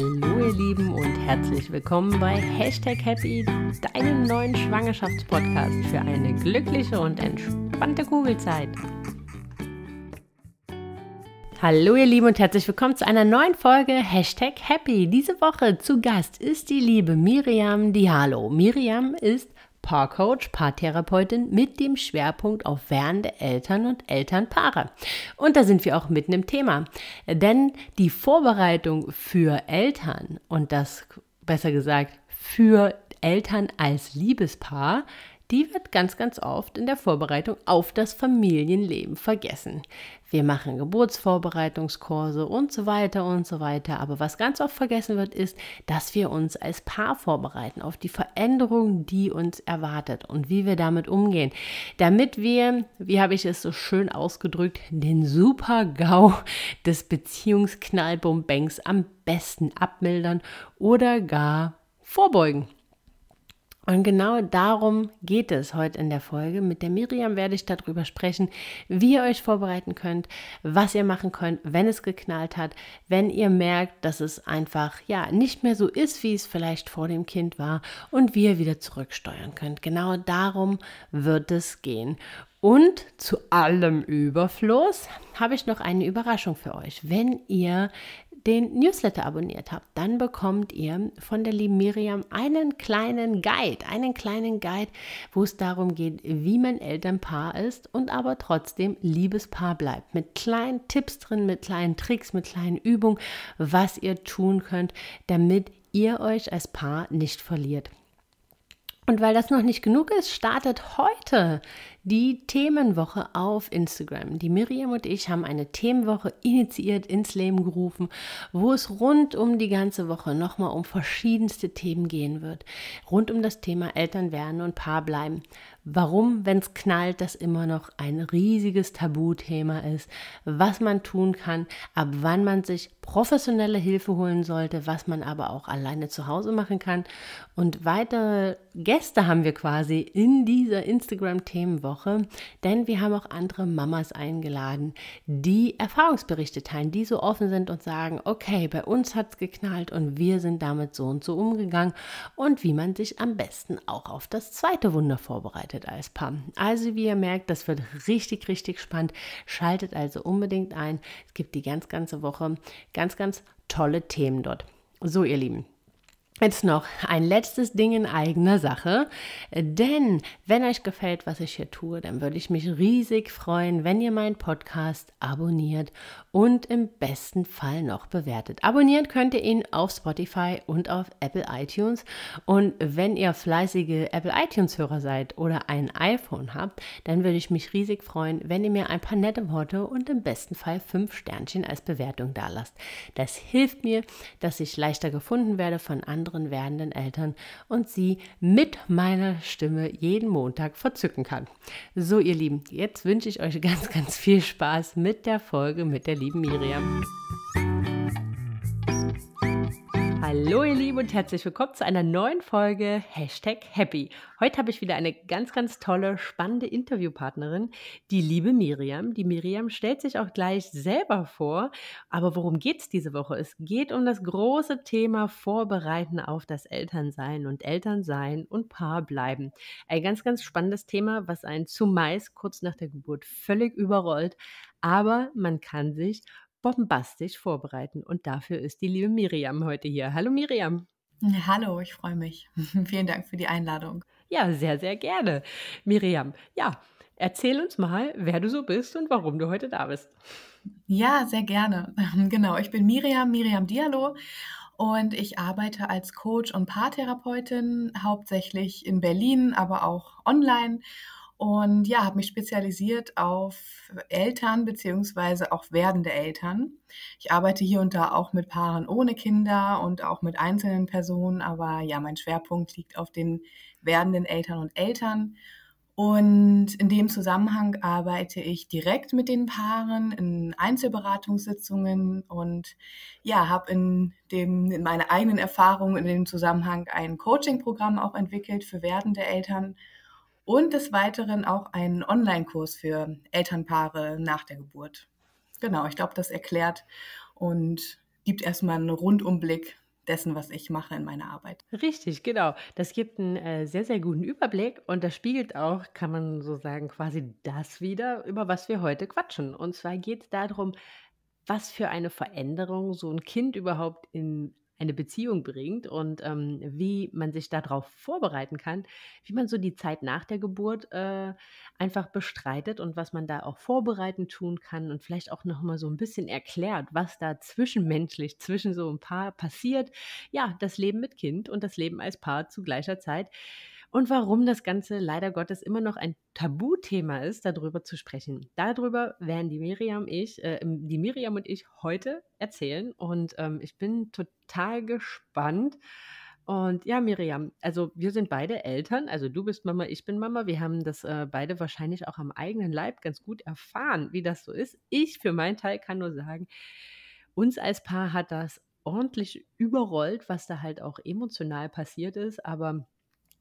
Hallo ihr Lieben und herzlich willkommen bei Hashtag Happy, deinem neuen Schwangerschaftspodcast für eine glückliche und entspannte Kugelzeit. Hallo ihr Lieben und herzlich willkommen zu einer neuen Folge Hashtag Happy. Diese Woche zu Gast ist die liebe Miriam Diallo. Miriam ist Paarcoach, Paartherapeutin mit dem Schwerpunkt auf werdende Eltern und Elternpaare. Und da sind wir auch mitten im Thema. Denn die Vorbereitung für Eltern und das besser gesagt für Eltern als Liebespaar, die wird ganz, ganz oft in der Vorbereitung auf das Familienleben vergessen. Wir machen Geburtsvorbereitungskurse und so weiter und so weiter. Aber was ganz oft vergessen wird, ist, dass wir uns als Paar vorbereiten auf die Veränderung, die uns erwartet und wie wir damit umgehen. Damit wir, wie habe ich es so schön ausgedrückt, den Super-GAU des Beziehungsknallbumbangs am besten abmildern oder gar vorbeugen. Und genau darum geht es heute in der Folge. Mit der Miriam werde ich darüber sprechen, wie ihr euch vorbereiten könnt, was ihr machen könnt, wenn es geknallt hat, wenn ihr merkt, dass es einfach ja nicht mehr so ist, wie es vielleicht vor dem Kind war und wie ihr wieder zurücksteuern könnt. Genau darum wird es gehen. Und zu allem Überfluss habe ich noch eine Überraschung für euch. Wenn ihr den Newsletter abonniert habt, dann bekommt ihr von der lieben Miriam einen kleinen Guide, einen kleinen Guide, wo es darum geht, wie man Elternpaar ist und aber trotzdem Liebespaar bleibt. Mit kleinen Tipps drin, mit kleinen Tricks, mit kleinen Übungen, was ihr tun könnt, damit ihr euch als Paar nicht verliert. Und weil das noch nicht genug ist, startet heute die Themenwoche auf Instagram. Die Miriam und ich haben eine Themenwoche initiiert, ins Leben gerufen, wo es rund um die ganze Woche nochmal um verschiedenste Themen gehen wird. Rund um das Thema Eltern werden und Paar bleiben. Warum, wenn es knallt, das immer noch ein riesiges Tabuthema ist, was man tun kann, ab wann man sich professionelle Hilfe holen sollte, was man aber auch alleine zu Hause machen kann. Und weitere Gäste haben wir quasi in dieser Instagram-Themenwoche Woche, denn wir haben auch andere Mamas eingeladen, die Erfahrungsberichte teilen, die so offen sind und sagen, okay, bei uns hat es geknallt und wir sind damit so und so umgegangen und wie man sich am besten auch auf das zweite Wunder vorbereitet als Paar. Also wie ihr merkt, das wird richtig, richtig spannend. Schaltet also unbedingt ein. Es gibt die ganz, ganze Woche ganz, ganz tolle Themen dort. So ihr Lieben. Jetzt noch ein letztes Ding in eigener Sache, denn wenn euch gefällt, was ich hier tue, dann würde ich mich riesig freuen, wenn ihr meinen Podcast abonniert und im besten Fall noch bewertet. Abonnieren könnt ihr ihn auf Spotify und auf Apple iTunes und wenn ihr fleißige Apple iTunes Hörer seid oder ein iPhone habt, dann würde ich mich riesig freuen, wenn ihr mir ein paar nette Worte und im besten Fall fünf Sternchen als Bewertung dalasst. Das hilft mir, dass ich leichter gefunden werde von anderen anderen werdenden Eltern und sie mit meiner Stimme jeden Montag verzücken kann. So, ihr Lieben, jetzt wünsche ich euch ganz, ganz viel Spaß mit der Folge mit der lieben Miriam. Hallo ihr Lieben und herzlich willkommen zu einer neuen Folge Hashtag Happy. Heute habe ich wieder eine ganz, ganz tolle, spannende Interviewpartnerin, die liebe Miriam. Die Miriam stellt sich auch gleich selber vor. Aber worum geht es diese Woche? Es geht um das große Thema Vorbereiten auf das Elternsein und Elternsein und Paar bleiben. Ein ganz, ganz spannendes Thema, was einen zumeist kurz nach der Geburt völlig überrollt. Aber man kann sich bombastisch vorbereiten. Und dafür ist die liebe Miriam heute hier. Hallo Miriam. Hallo, ich freue mich. Vielen Dank für die Einladung. Ja, sehr, sehr gerne. Miriam, ja, erzähl uns mal, wer du so bist und warum du heute da bist. Ja, sehr gerne. Genau, ich bin Miriam, Miriam Diallo und ich arbeite als Coach und Paartherapeutin, hauptsächlich in Berlin, aber auch online und ja, habe mich spezialisiert auf Eltern beziehungsweise auch werdende Eltern. Ich arbeite hier und da auch mit Paaren ohne Kinder und auch mit einzelnen Personen, aber ja, mein Schwerpunkt liegt auf den werdenden Eltern und Eltern. Und in dem Zusammenhang arbeite ich direkt mit den Paaren in Einzelberatungssitzungen und ja, habe in in meiner eigenen Erfahrung in dem Zusammenhang ein Coaching-Programm auch entwickelt für werdende Eltern und des Weiteren auch einen Online-Kurs für Elternpaare nach der Geburt. Genau, ich glaube, das erklärt und gibt erstmal einen Rundumblick dessen, was ich mache in meiner Arbeit. Richtig, genau. Das gibt einen äh, sehr, sehr guten Überblick und das spiegelt auch, kann man so sagen, quasi das wieder, über was wir heute quatschen. Und zwar geht es darum, was für eine Veränderung so ein Kind überhaupt in eine Beziehung bringt und ähm, wie man sich darauf vorbereiten kann, wie man so die Zeit nach der Geburt äh, einfach bestreitet und was man da auch vorbereitend tun kann und vielleicht auch nochmal so ein bisschen erklärt, was da zwischenmenschlich zwischen so ein Paar passiert. Ja, das Leben mit Kind und das Leben als Paar zu gleicher Zeit und warum das Ganze leider Gottes immer noch ein Tabuthema ist, darüber zu sprechen. Darüber werden die Miriam, ich, äh, die Miriam und ich heute erzählen und ähm, ich bin total gespannt. Und ja, Miriam, also wir sind beide Eltern, also du bist Mama, ich bin Mama. Wir haben das äh, beide wahrscheinlich auch am eigenen Leib ganz gut erfahren, wie das so ist. Ich für meinen Teil kann nur sagen, uns als Paar hat das ordentlich überrollt, was da halt auch emotional passiert ist. Aber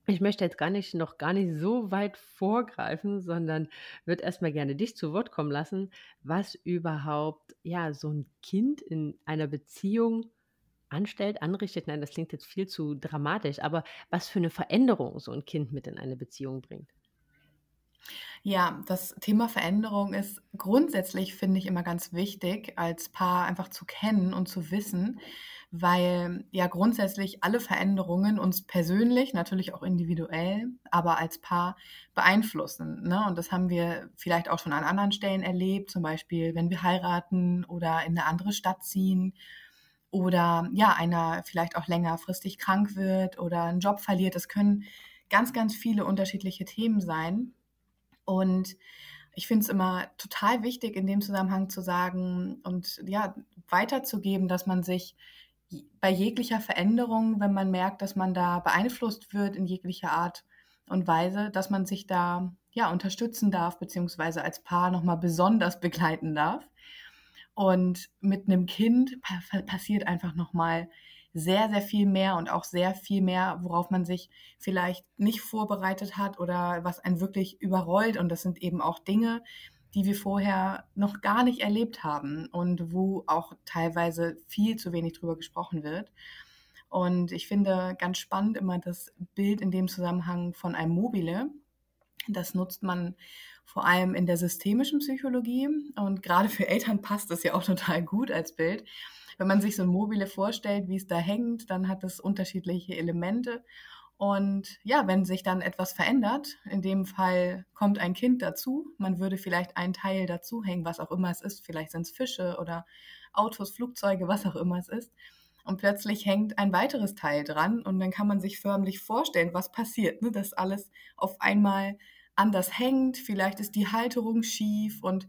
ich möchte jetzt gar nicht noch gar nicht so weit vorgreifen, sondern würde erstmal gerne dich zu Wort kommen lassen, was überhaupt ja so ein Kind in einer Beziehung anstellt, anrichtet. Nein, das klingt jetzt viel zu dramatisch, aber was für eine Veränderung so ein Kind mit in eine Beziehung bringt. Ja, das Thema Veränderung ist grundsätzlich, finde ich, immer ganz wichtig, als Paar einfach zu kennen und zu wissen, weil ja grundsätzlich alle Veränderungen uns persönlich, natürlich auch individuell, aber als Paar beeinflussen. Ne? Und das haben wir vielleicht auch schon an anderen Stellen erlebt, zum Beispiel wenn wir heiraten oder in eine andere Stadt ziehen oder ja, einer vielleicht auch längerfristig krank wird oder einen Job verliert. Das können ganz, ganz viele unterschiedliche Themen sein. Und ich finde es immer total wichtig, in dem Zusammenhang zu sagen und ja, weiterzugeben, dass man sich bei jeglicher Veränderung, wenn man merkt, dass man da beeinflusst wird in jeglicher Art und Weise, dass man sich da ja unterstützen darf, beziehungsweise als Paar nochmal besonders begleiten darf. Und mit einem Kind passiert einfach nochmal sehr, sehr viel mehr und auch sehr viel mehr, worauf man sich vielleicht nicht vorbereitet hat oder was einen wirklich überrollt. Und das sind eben auch Dinge, die wir vorher noch gar nicht erlebt haben und wo auch teilweise viel zu wenig drüber gesprochen wird. Und ich finde ganz spannend immer das Bild in dem Zusammenhang von einem Mobile. Das nutzt man vor allem in der systemischen Psychologie und gerade für Eltern passt das ja auch total gut als Bild. Wenn man sich so ein Mobile vorstellt, wie es da hängt, dann hat es unterschiedliche Elemente und ja, wenn sich dann etwas verändert, in dem Fall kommt ein Kind dazu, man würde vielleicht einen Teil dazu hängen, was auch immer es ist, vielleicht sind es Fische oder Autos, Flugzeuge, was auch immer es ist. Und plötzlich hängt ein weiteres Teil dran und dann kann man sich förmlich vorstellen, was passiert, ne? dass alles auf einmal anders hängt, vielleicht ist die Halterung schief und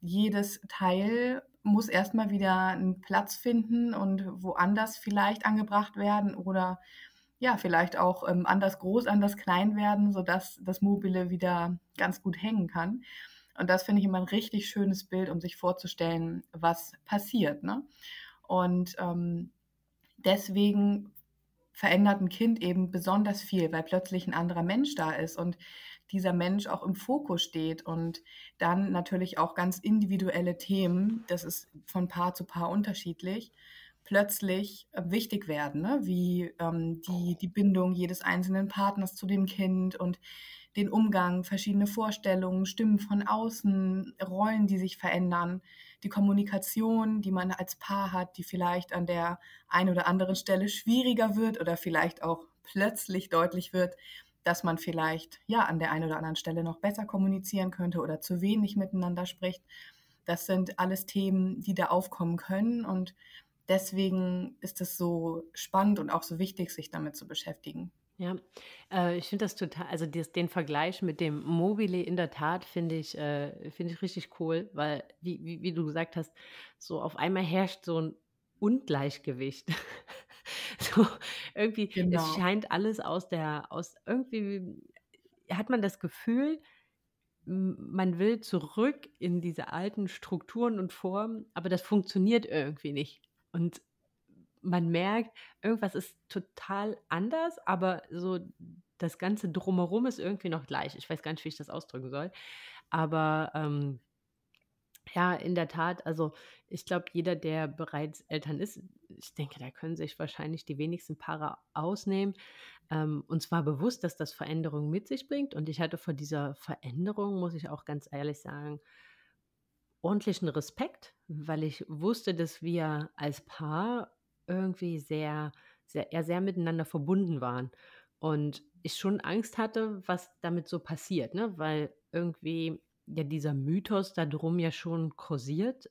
jedes Teil muss erstmal wieder einen Platz finden und woanders vielleicht angebracht werden oder ja, vielleicht auch ähm, anders groß, anders klein werden, sodass das Mobile wieder ganz gut hängen kann. Und das finde ich immer ein richtig schönes Bild, um sich vorzustellen, was passiert. Ne? Und ähm, deswegen verändert ein Kind eben besonders viel, weil plötzlich ein anderer Mensch da ist und dieser Mensch auch im Fokus steht und dann natürlich auch ganz individuelle Themen, das ist von Paar zu Paar unterschiedlich, plötzlich äh, wichtig werden, ne? wie ähm, die, oh. die Bindung jedes einzelnen Partners zu dem Kind und den Umgang, verschiedene Vorstellungen, Stimmen von außen, Rollen, die sich verändern, die Kommunikation, die man als Paar hat, die vielleicht an der einen oder anderen Stelle schwieriger wird oder vielleicht auch plötzlich deutlich wird, dass man vielleicht ja an der einen oder anderen Stelle noch besser kommunizieren könnte oder zu wenig miteinander spricht. Das sind alles Themen, die da aufkommen können und deswegen ist es so spannend und auch so wichtig, sich damit zu beschäftigen. Ja, äh, ich finde das total, also des, den Vergleich mit dem Mobile in der Tat finde ich, äh, find ich richtig cool, weil, wie, wie, wie du gesagt hast, so auf einmal herrscht so ein Ungleichgewicht. so, irgendwie, genau. es scheint alles aus der, aus irgendwie hat man das Gefühl, man will zurück in diese alten Strukturen und Formen, aber das funktioniert irgendwie nicht. Und man merkt, irgendwas ist total anders, aber so das Ganze drumherum ist irgendwie noch gleich. Ich weiß gar nicht, wie ich das ausdrücken soll. Aber ähm, ja, in der Tat, also ich glaube, jeder, der bereits Eltern ist, ich denke, da können sich wahrscheinlich die wenigsten Paare ausnehmen. Ähm, und zwar bewusst, dass das Veränderungen mit sich bringt. Und ich hatte vor dieser Veränderung, muss ich auch ganz ehrlich sagen, ordentlichen Respekt, weil ich wusste, dass wir als Paar irgendwie sehr, sehr, ja, sehr miteinander verbunden waren. Und ich schon Angst hatte, was damit so passiert, ne? weil irgendwie ja dieser Mythos da drum ja schon kursiert.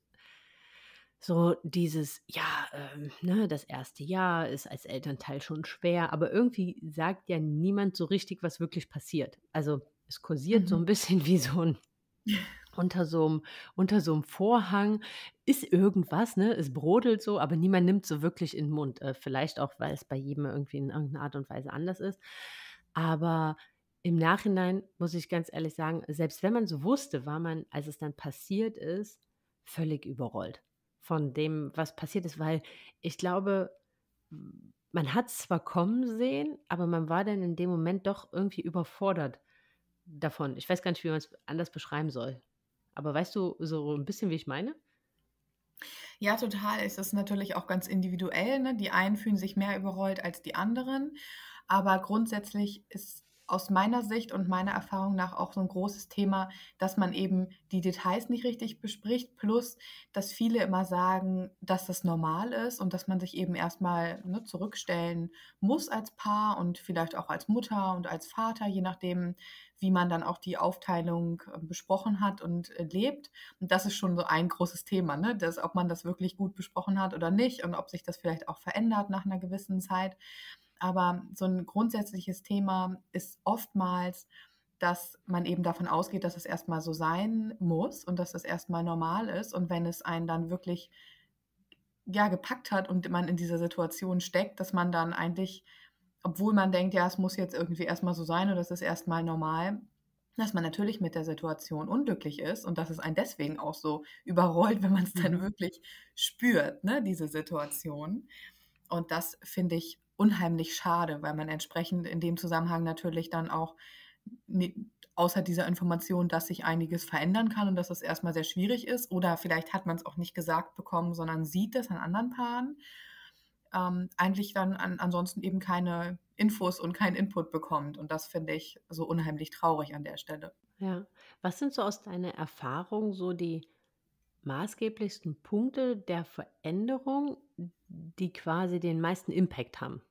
So dieses, ja, ähm, ne, das erste Jahr ist als Elternteil schon schwer, aber irgendwie sagt ja niemand so richtig, was wirklich passiert. Also es kursiert mhm. so ein bisschen wie so ein unter so einem, unter so einem Vorhang ist irgendwas, ne? Es brodelt so, aber niemand nimmt so wirklich in den Mund. Äh, vielleicht auch, weil es bei jedem irgendwie in irgendeiner Art und Weise anders ist. Aber im Nachhinein muss ich ganz ehrlich sagen, selbst wenn man so wusste, war man, als es dann passiert ist, völlig überrollt von dem, was passiert ist, weil ich glaube, man hat es zwar kommen sehen, aber man war dann in dem Moment doch irgendwie überfordert davon. Ich weiß gar nicht, wie man es anders beschreiben soll. Aber weißt du so ein bisschen, wie ich meine? Ja, total. Es ist natürlich auch ganz individuell. Ne? Die einen fühlen sich mehr überrollt als die anderen. Aber grundsätzlich ist aus meiner Sicht und meiner Erfahrung nach auch so ein großes Thema, dass man eben die Details nicht richtig bespricht, plus dass viele immer sagen, dass das normal ist und dass man sich eben erstmal ne, zurückstellen muss als Paar und vielleicht auch als Mutter und als Vater, je nachdem, wie man dann auch die Aufteilung äh, besprochen hat und äh, lebt. Und das ist schon so ein großes Thema, ne? das, ob man das wirklich gut besprochen hat oder nicht und ob sich das vielleicht auch verändert nach einer gewissen Zeit. Aber so ein grundsätzliches Thema ist oftmals, dass man eben davon ausgeht, dass es erstmal so sein muss und dass es erstmal normal ist. Und wenn es einen dann wirklich ja, gepackt hat und man in dieser Situation steckt, dass man dann eigentlich, obwohl man denkt, ja, es muss jetzt irgendwie erstmal so sein und das ist erstmal normal, dass man natürlich mit der Situation unglücklich ist und dass es einen deswegen auch so überrollt, wenn man es dann mhm. wirklich spürt, ne, diese Situation. Und das finde ich unheimlich schade, weil man entsprechend in dem Zusammenhang natürlich dann auch außer dieser Information, dass sich einiges verändern kann und dass es das erstmal sehr schwierig ist. Oder vielleicht hat man es auch nicht gesagt bekommen, sondern sieht es an anderen Paaren. Ähm, eigentlich dann an, ansonsten eben keine Infos und keinen Input bekommt. Und das finde ich so unheimlich traurig an der Stelle. Ja. Was sind so aus deiner Erfahrung so die maßgeblichsten Punkte der Veränderung, die quasi den meisten Impact haben?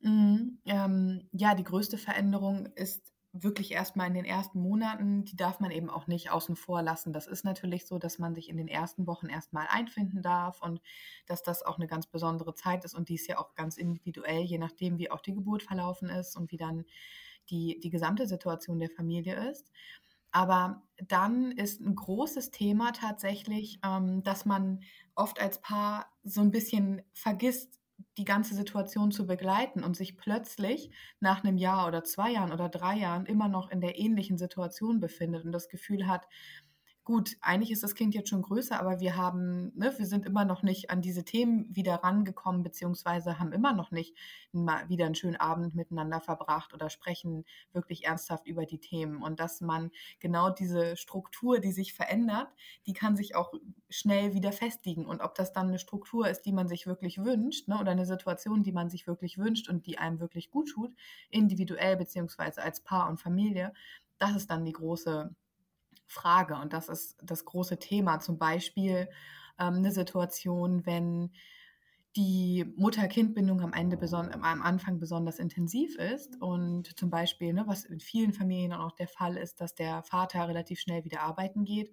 Mhm, ähm, ja, die größte Veränderung ist wirklich erstmal in den ersten Monaten, die darf man eben auch nicht außen vor lassen. Das ist natürlich so, dass man sich in den ersten Wochen erstmal einfinden darf und dass das auch eine ganz besondere Zeit ist und dies ja auch ganz individuell, je nachdem, wie auch die Geburt verlaufen ist und wie dann die, die gesamte Situation der Familie ist. Aber dann ist ein großes Thema tatsächlich, ähm, dass man oft als Paar so ein bisschen vergisst, die ganze Situation zu begleiten und sich plötzlich nach einem Jahr oder zwei Jahren oder drei Jahren immer noch in der ähnlichen Situation befindet und das Gefühl hat, gut, eigentlich ist das Kind jetzt schon größer, aber wir haben, ne, wir sind immer noch nicht an diese Themen wieder rangekommen, beziehungsweise haben immer noch nicht mal wieder einen schönen Abend miteinander verbracht oder sprechen wirklich ernsthaft über die Themen. Und dass man genau diese Struktur, die sich verändert, die kann sich auch schnell wieder festigen. Und ob das dann eine Struktur ist, die man sich wirklich wünscht, ne, oder eine Situation, die man sich wirklich wünscht und die einem wirklich gut tut, individuell beziehungsweise als Paar und Familie, das ist dann die große Frage. Und das ist das große Thema. Zum Beispiel ähm, eine Situation, wenn die Mutter-Kind-Bindung am, Ende am Anfang besonders intensiv ist und zum Beispiel, ne, was in vielen Familien auch der Fall ist, dass der Vater relativ schnell wieder arbeiten geht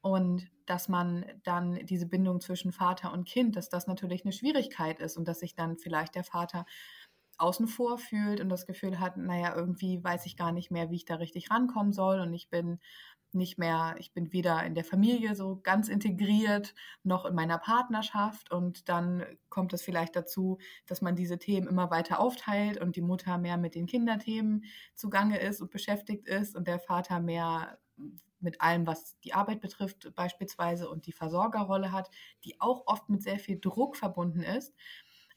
und dass man dann diese Bindung zwischen Vater und Kind, dass das natürlich eine Schwierigkeit ist und dass sich dann vielleicht der Vater außen vor fühlt und das Gefühl hat, naja, irgendwie weiß ich gar nicht mehr, wie ich da richtig rankommen soll und ich bin nicht mehr, ich bin weder in der Familie so ganz integriert, noch in meiner Partnerschaft. Und dann kommt es vielleicht dazu, dass man diese Themen immer weiter aufteilt und die Mutter mehr mit den Kinderthemen zugange ist und beschäftigt ist und der Vater mehr mit allem, was die Arbeit betrifft beispielsweise und die Versorgerrolle hat, die auch oft mit sehr viel Druck verbunden ist.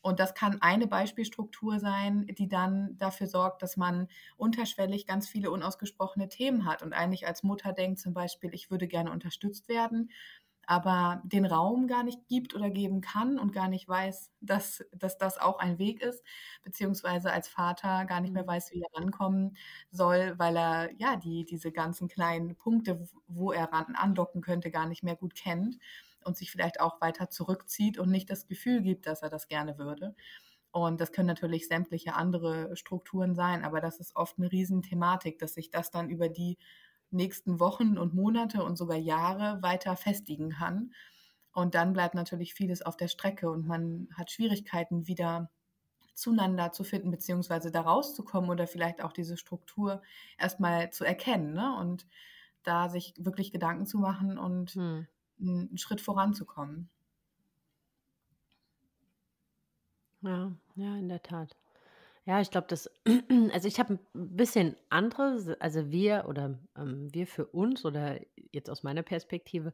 Und das kann eine Beispielstruktur sein, die dann dafür sorgt, dass man unterschwellig ganz viele unausgesprochene Themen hat und eigentlich als Mutter denkt zum Beispiel, ich würde gerne unterstützt werden, aber den Raum gar nicht gibt oder geben kann und gar nicht weiß, dass, dass das auch ein Weg ist, beziehungsweise als Vater gar nicht mehr mhm. weiß, wie er rankommen soll, weil er ja die, diese ganzen kleinen Punkte, wo er ran andocken könnte, gar nicht mehr gut kennt und sich vielleicht auch weiter zurückzieht und nicht das Gefühl gibt, dass er das gerne würde. Und das können natürlich sämtliche andere Strukturen sein, aber das ist oft eine Riesenthematik, dass sich das dann über die nächsten Wochen und Monate und sogar Jahre weiter festigen kann. Und dann bleibt natürlich vieles auf der Strecke und man hat Schwierigkeiten, wieder zueinander zu finden, beziehungsweise da rauszukommen oder vielleicht auch diese Struktur erstmal zu erkennen ne? und da sich wirklich Gedanken zu machen und hm einen Schritt voranzukommen. Ja, ja, in der Tat. Ja, ich glaube, das, also ich habe ein bisschen andere, also wir oder ähm, wir für uns oder jetzt aus meiner Perspektive,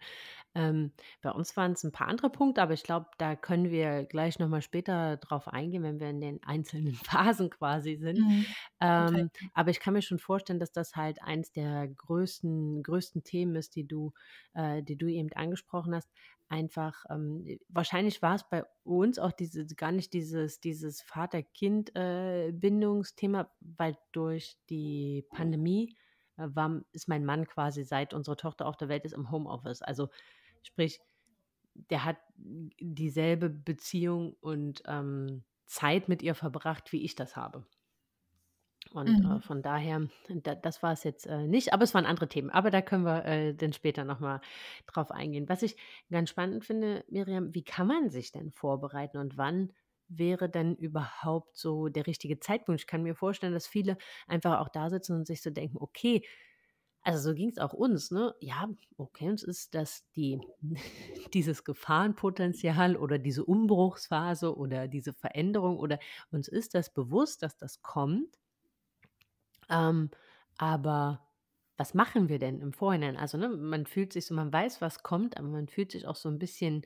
ähm, bei uns waren es ein paar andere Punkte, aber ich glaube, da können wir gleich nochmal später drauf eingehen, wenn wir in den einzelnen Phasen quasi sind. Mhm. Ähm, okay. Aber ich kann mir schon vorstellen, dass das halt eins der größten, größten Themen ist, die du, äh, die du eben angesprochen hast einfach, ähm, äh, wahrscheinlich war es bei uns auch diese, gar nicht dieses, dieses Vater-Kind-Bindungsthema, äh, weil durch die Pandemie äh, war, ist mein Mann quasi seit unsere Tochter auf der Welt ist im Homeoffice. Also sprich, der hat dieselbe Beziehung und ähm, Zeit mit ihr verbracht, wie ich das habe. Und äh, mhm. äh, von daher, da, das war es jetzt äh, nicht, aber es waren andere Themen. Aber da können wir äh, dann später nochmal drauf eingehen. Was ich ganz spannend finde, Miriam, wie kann man sich denn vorbereiten und wann wäre denn überhaupt so der richtige Zeitpunkt? Ich kann mir vorstellen, dass viele einfach auch da sitzen und sich so denken, okay, also so ging es auch uns, ne? Ja, okay, uns ist das die, dieses Gefahrenpotenzial oder diese Umbruchsphase oder diese Veränderung oder uns ist das bewusst, dass das kommt. Ähm, aber was machen wir denn im Vorhinein? Also ne, man fühlt sich so, man weiß, was kommt, aber man fühlt sich auch so ein bisschen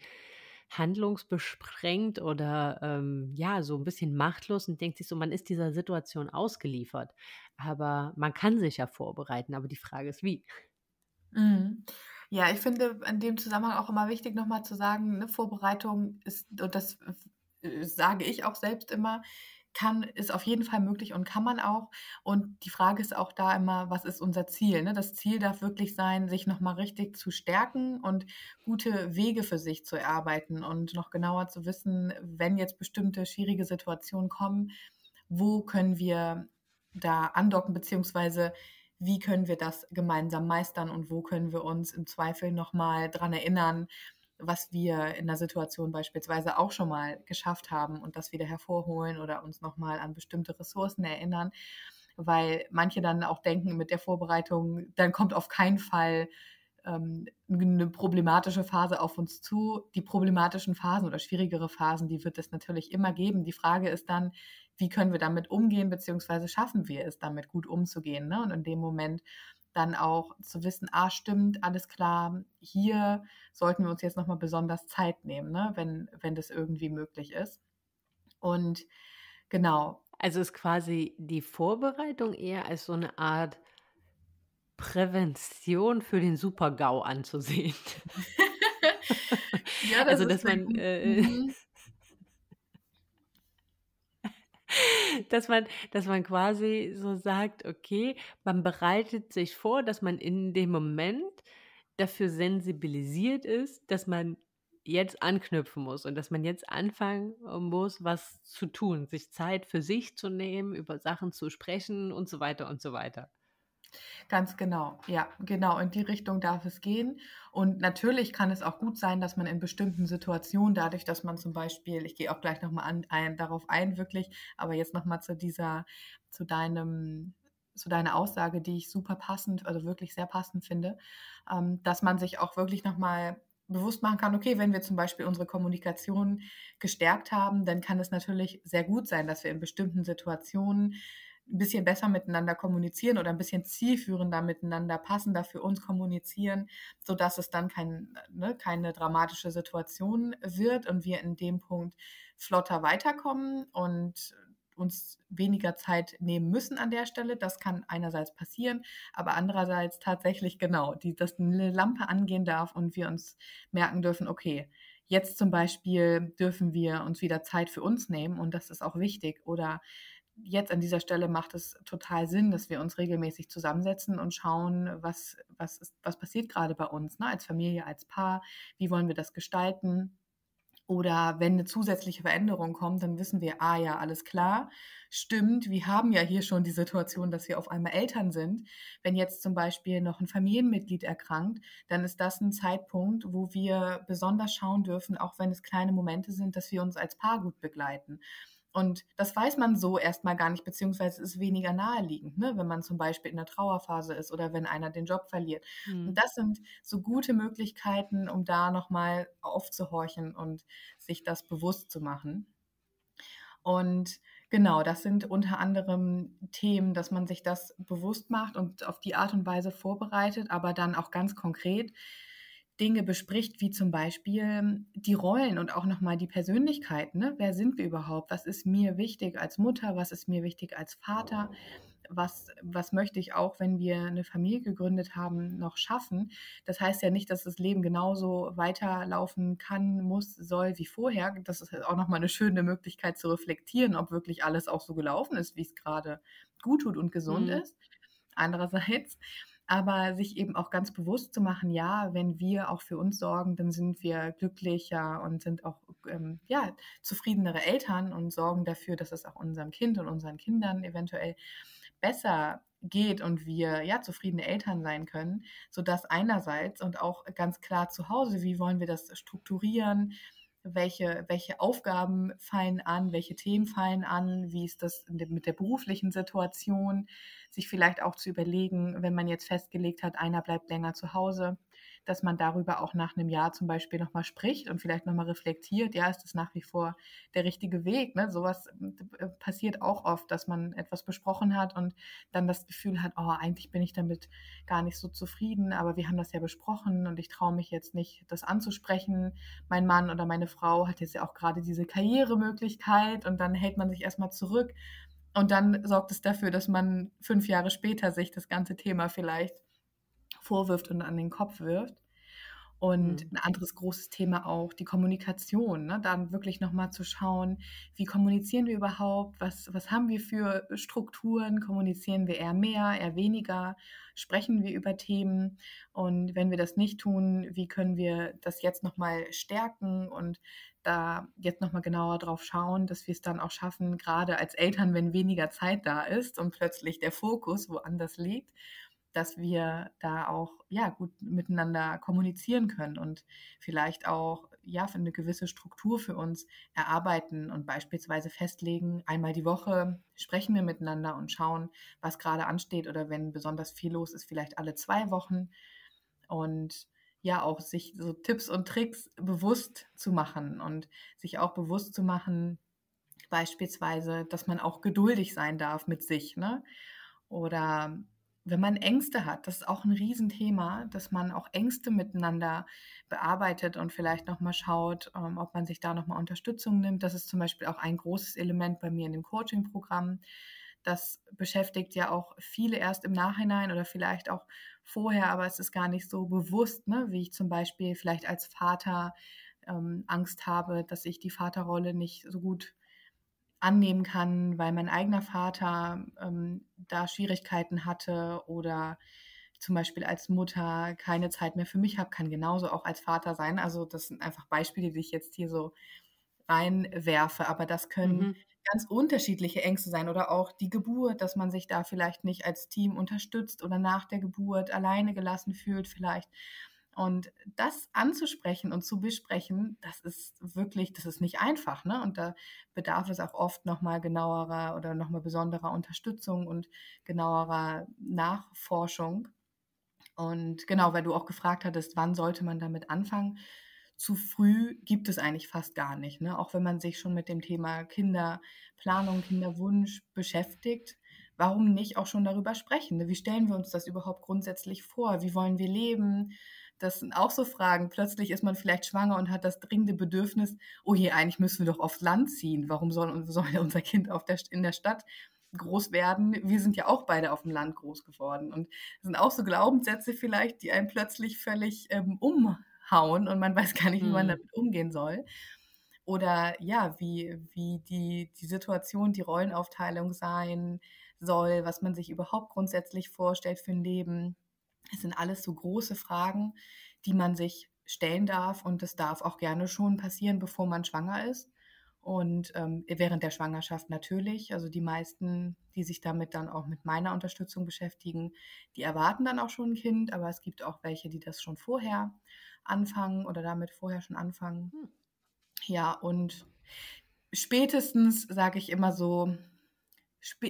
handlungsbesprengt oder ähm, ja, so ein bisschen machtlos und denkt sich so, man ist dieser Situation ausgeliefert. Aber man kann sich ja vorbereiten, aber die Frage ist, wie? Mhm. Ja, ich finde in dem Zusammenhang auch immer wichtig, nochmal zu sagen, eine Vorbereitung ist, und das äh, sage ich auch selbst immer, kann, ist auf jeden Fall möglich und kann man auch. Und die Frage ist auch da immer, was ist unser Ziel? Ne? Das Ziel darf wirklich sein, sich nochmal richtig zu stärken und gute Wege für sich zu erarbeiten und noch genauer zu wissen, wenn jetzt bestimmte schwierige Situationen kommen, wo können wir da andocken, beziehungsweise wie können wir das gemeinsam meistern und wo können wir uns im Zweifel nochmal dran erinnern, was wir in der Situation beispielsweise auch schon mal geschafft haben und das wieder hervorholen oder uns nochmal an bestimmte Ressourcen erinnern, weil manche dann auch denken mit der Vorbereitung, dann kommt auf keinen Fall ähm, eine problematische Phase auf uns zu. Die problematischen Phasen oder schwierigere Phasen, die wird es natürlich immer geben. Die Frage ist dann, wie können wir damit umgehen, beziehungsweise schaffen wir es damit gut umzugehen. Ne? Und in dem Moment dann auch zu wissen, ah, stimmt, alles klar, hier sollten wir uns jetzt nochmal besonders Zeit nehmen, ne? wenn, wenn das irgendwie möglich ist. Und genau. Also ist quasi die Vorbereitung eher als so eine Art Prävention für den Super-GAU anzusehen. ja, das also, dass man. Äh, mhm. dass man, dass man quasi so sagt, okay, man bereitet sich vor, dass man in dem Moment dafür sensibilisiert ist, dass man jetzt anknüpfen muss und dass man jetzt anfangen äh, muss, was zu tun, sich Zeit für sich zu nehmen, über Sachen zu sprechen und so weiter und so weiter. Ganz genau, ja, genau. In die Richtung darf es gehen. Und natürlich kann es auch gut sein, dass man in bestimmten Situationen, dadurch, dass man zum Beispiel, ich gehe auch gleich nochmal ein, darauf ein, wirklich, aber jetzt nochmal zu dieser, zu deinem, zu deiner Aussage, die ich super passend, also wirklich sehr passend finde, ähm, dass man sich auch wirklich nochmal bewusst machen kann, okay, wenn wir zum Beispiel unsere Kommunikation gestärkt haben, dann kann es natürlich sehr gut sein, dass wir in bestimmten Situationen ein bisschen besser miteinander kommunizieren oder ein bisschen zielführender miteinander passender für uns kommunizieren, sodass es dann kein, ne, keine dramatische Situation wird und wir in dem Punkt flotter weiterkommen und uns weniger Zeit nehmen müssen an der Stelle. Das kann einerseits passieren, aber andererseits tatsächlich genau, die, dass eine Lampe angehen darf und wir uns merken dürfen, okay, jetzt zum Beispiel dürfen wir uns wieder Zeit für uns nehmen und das ist auch wichtig. Oder jetzt an dieser Stelle macht es total Sinn, dass wir uns regelmäßig zusammensetzen und schauen, was, was, ist, was passiert gerade bei uns, ne? als Familie, als Paar, wie wollen wir das gestalten. Oder wenn eine zusätzliche Veränderung kommt, dann wissen wir, ah ja, alles klar, stimmt, wir haben ja hier schon die Situation, dass wir auf einmal Eltern sind. Wenn jetzt zum Beispiel noch ein Familienmitglied erkrankt, dann ist das ein Zeitpunkt, wo wir besonders schauen dürfen, auch wenn es kleine Momente sind, dass wir uns als Paar gut begleiten. Und das weiß man so erstmal gar nicht, beziehungsweise ist weniger naheliegend, ne? wenn man zum Beispiel in der Trauerphase ist oder wenn einer den Job verliert. Mhm. Und das sind so gute Möglichkeiten, um da nochmal aufzuhorchen und sich das bewusst zu machen. Und genau, das sind unter anderem Themen, dass man sich das bewusst macht und auf die Art und Weise vorbereitet, aber dann auch ganz konkret Dinge bespricht, wie zum Beispiel ähm, die Rollen und auch nochmal die Persönlichkeiten. Ne? Wer sind wir überhaupt? Was ist mir wichtig als Mutter? Was ist mir wichtig als Vater? Was, was möchte ich auch, wenn wir eine Familie gegründet haben, noch schaffen? Das heißt ja nicht, dass das Leben genauso weiterlaufen kann, muss, soll wie vorher. Das ist halt auch nochmal eine schöne Möglichkeit zu reflektieren, ob wirklich alles auch so gelaufen ist, wie es gerade gut tut und gesund mhm. ist. Andererseits aber sich eben auch ganz bewusst zu machen, ja, wenn wir auch für uns sorgen, dann sind wir glücklicher und sind auch ähm, ja, zufriedenere Eltern und sorgen dafür, dass es auch unserem Kind und unseren Kindern eventuell besser geht und wir ja zufriedene Eltern sein können, sodass einerseits und auch ganz klar zu Hause, wie wollen wir das strukturieren, welche, welche Aufgaben fallen an, welche Themen fallen an, wie ist das mit der beruflichen Situation, sich vielleicht auch zu überlegen, wenn man jetzt festgelegt hat, einer bleibt länger zu Hause, dass man darüber auch nach einem Jahr zum Beispiel nochmal spricht und vielleicht nochmal reflektiert, ja, ist das nach wie vor der richtige Weg. Ne? Sowas hm, äh, passiert auch oft, dass man etwas besprochen hat und dann das Gefühl hat, oh, eigentlich bin ich damit gar nicht so zufrieden, aber wir haben das ja besprochen und ich traue mich jetzt nicht, das anzusprechen. Mein Mann oder meine Frau hat jetzt ja auch gerade diese Karrieremöglichkeit und dann hält man sich erstmal zurück. Und dann sorgt es dafür, dass man fünf Jahre später sich das ganze Thema vielleicht vorwirft und an den Kopf wirft. Und mhm. ein anderes großes Thema auch die Kommunikation. Ne? Dann wirklich nochmal zu schauen, wie kommunizieren wir überhaupt? Was, was haben wir für Strukturen? Kommunizieren wir eher mehr, eher weniger? Sprechen wir über Themen? Und wenn wir das nicht tun, wie können wir das jetzt nochmal stärken und da jetzt nochmal genauer drauf schauen, dass wir es dann auch schaffen, gerade als Eltern, wenn weniger Zeit da ist und plötzlich der Fokus woanders liegt, dass wir da auch ja gut miteinander kommunizieren können und vielleicht auch ja für eine gewisse Struktur für uns erarbeiten und beispielsweise festlegen, einmal die Woche sprechen wir miteinander und schauen, was gerade ansteht oder wenn besonders viel los ist, vielleicht alle zwei Wochen und ja auch sich so Tipps und Tricks bewusst zu machen und sich auch bewusst zu machen, beispielsweise, dass man auch geduldig sein darf mit sich, ne? Oder wenn man Ängste hat, das ist auch ein Riesenthema, dass man auch Ängste miteinander bearbeitet und vielleicht nochmal schaut, ähm, ob man sich da nochmal Unterstützung nimmt. Das ist zum Beispiel auch ein großes Element bei mir in dem Coaching-Programm. Das beschäftigt ja auch viele erst im Nachhinein oder vielleicht auch vorher, aber es ist gar nicht so bewusst, ne? wie ich zum Beispiel vielleicht als Vater ähm, Angst habe, dass ich die Vaterrolle nicht so gut annehmen kann, weil mein eigener Vater ähm, da Schwierigkeiten hatte oder zum Beispiel als Mutter keine Zeit mehr für mich habe, kann genauso auch als Vater sein. Also das sind einfach Beispiele, die ich jetzt hier so reinwerfe, aber das können mhm. ganz unterschiedliche Ängste sein oder auch die Geburt, dass man sich da vielleicht nicht als Team unterstützt oder nach der Geburt alleine gelassen fühlt vielleicht. Und das anzusprechen und zu besprechen, das ist wirklich, das ist nicht einfach. Ne? Und da bedarf es auch oft nochmal genauerer oder nochmal besonderer Unterstützung und genauerer Nachforschung. Und genau, weil du auch gefragt hattest, wann sollte man damit anfangen? Zu früh gibt es eigentlich fast gar nicht. Ne? Auch wenn man sich schon mit dem Thema Kinderplanung, Kinderwunsch beschäftigt, warum nicht auch schon darüber sprechen? Ne? Wie stellen wir uns das überhaupt grundsätzlich vor? Wie wollen wir leben? Das sind auch so Fragen. Plötzlich ist man vielleicht schwanger und hat das dringende Bedürfnis, oh je, eigentlich müssen wir doch aufs Land ziehen. Warum soll, soll unser Kind der, in der Stadt groß werden? Wir sind ja auch beide auf dem Land groß geworden. Und das sind auch so Glaubenssätze vielleicht, die einen plötzlich völlig ähm, umhauen und man weiß gar nicht, wie man mhm. damit umgehen soll oder ja, wie, wie die, die Situation, die Rollenaufteilung sein soll, was man sich überhaupt grundsätzlich vorstellt für ein Leben. Es sind alles so große Fragen, die man sich stellen darf und das darf auch gerne schon passieren, bevor man schwanger ist und ähm, während der Schwangerschaft natürlich. Also die meisten, die sich damit dann auch mit meiner Unterstützung beschäftigen, die erwarten dann auch schon ein Kind, aber es gibt auch welche, die das schon vorher anfangen oder damit vorher schon anfangen. Hm. Ja, und spätestens sage ich immer so,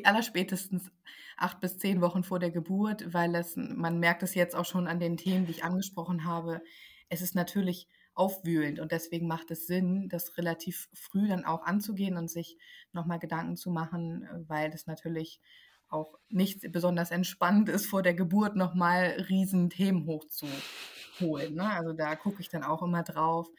allerspätestens acht bis zehn Wochen vor der Geburt, weil es, man merkt es jetzt auch schon an den Themen, die ich angesprochen habe. Es ist natürlich aufwühlend und deswegen macht es Sinn, das relativ früh dann auch anzugehen und sich nochmal Gedanken zu machen, weil das natürlich auch nicht besonders entspannt ist, vor der Geburt nochmal Riesenthemen Themen hochzuholen abholt. Ne? Also da gucke ich dann auch immer drauf,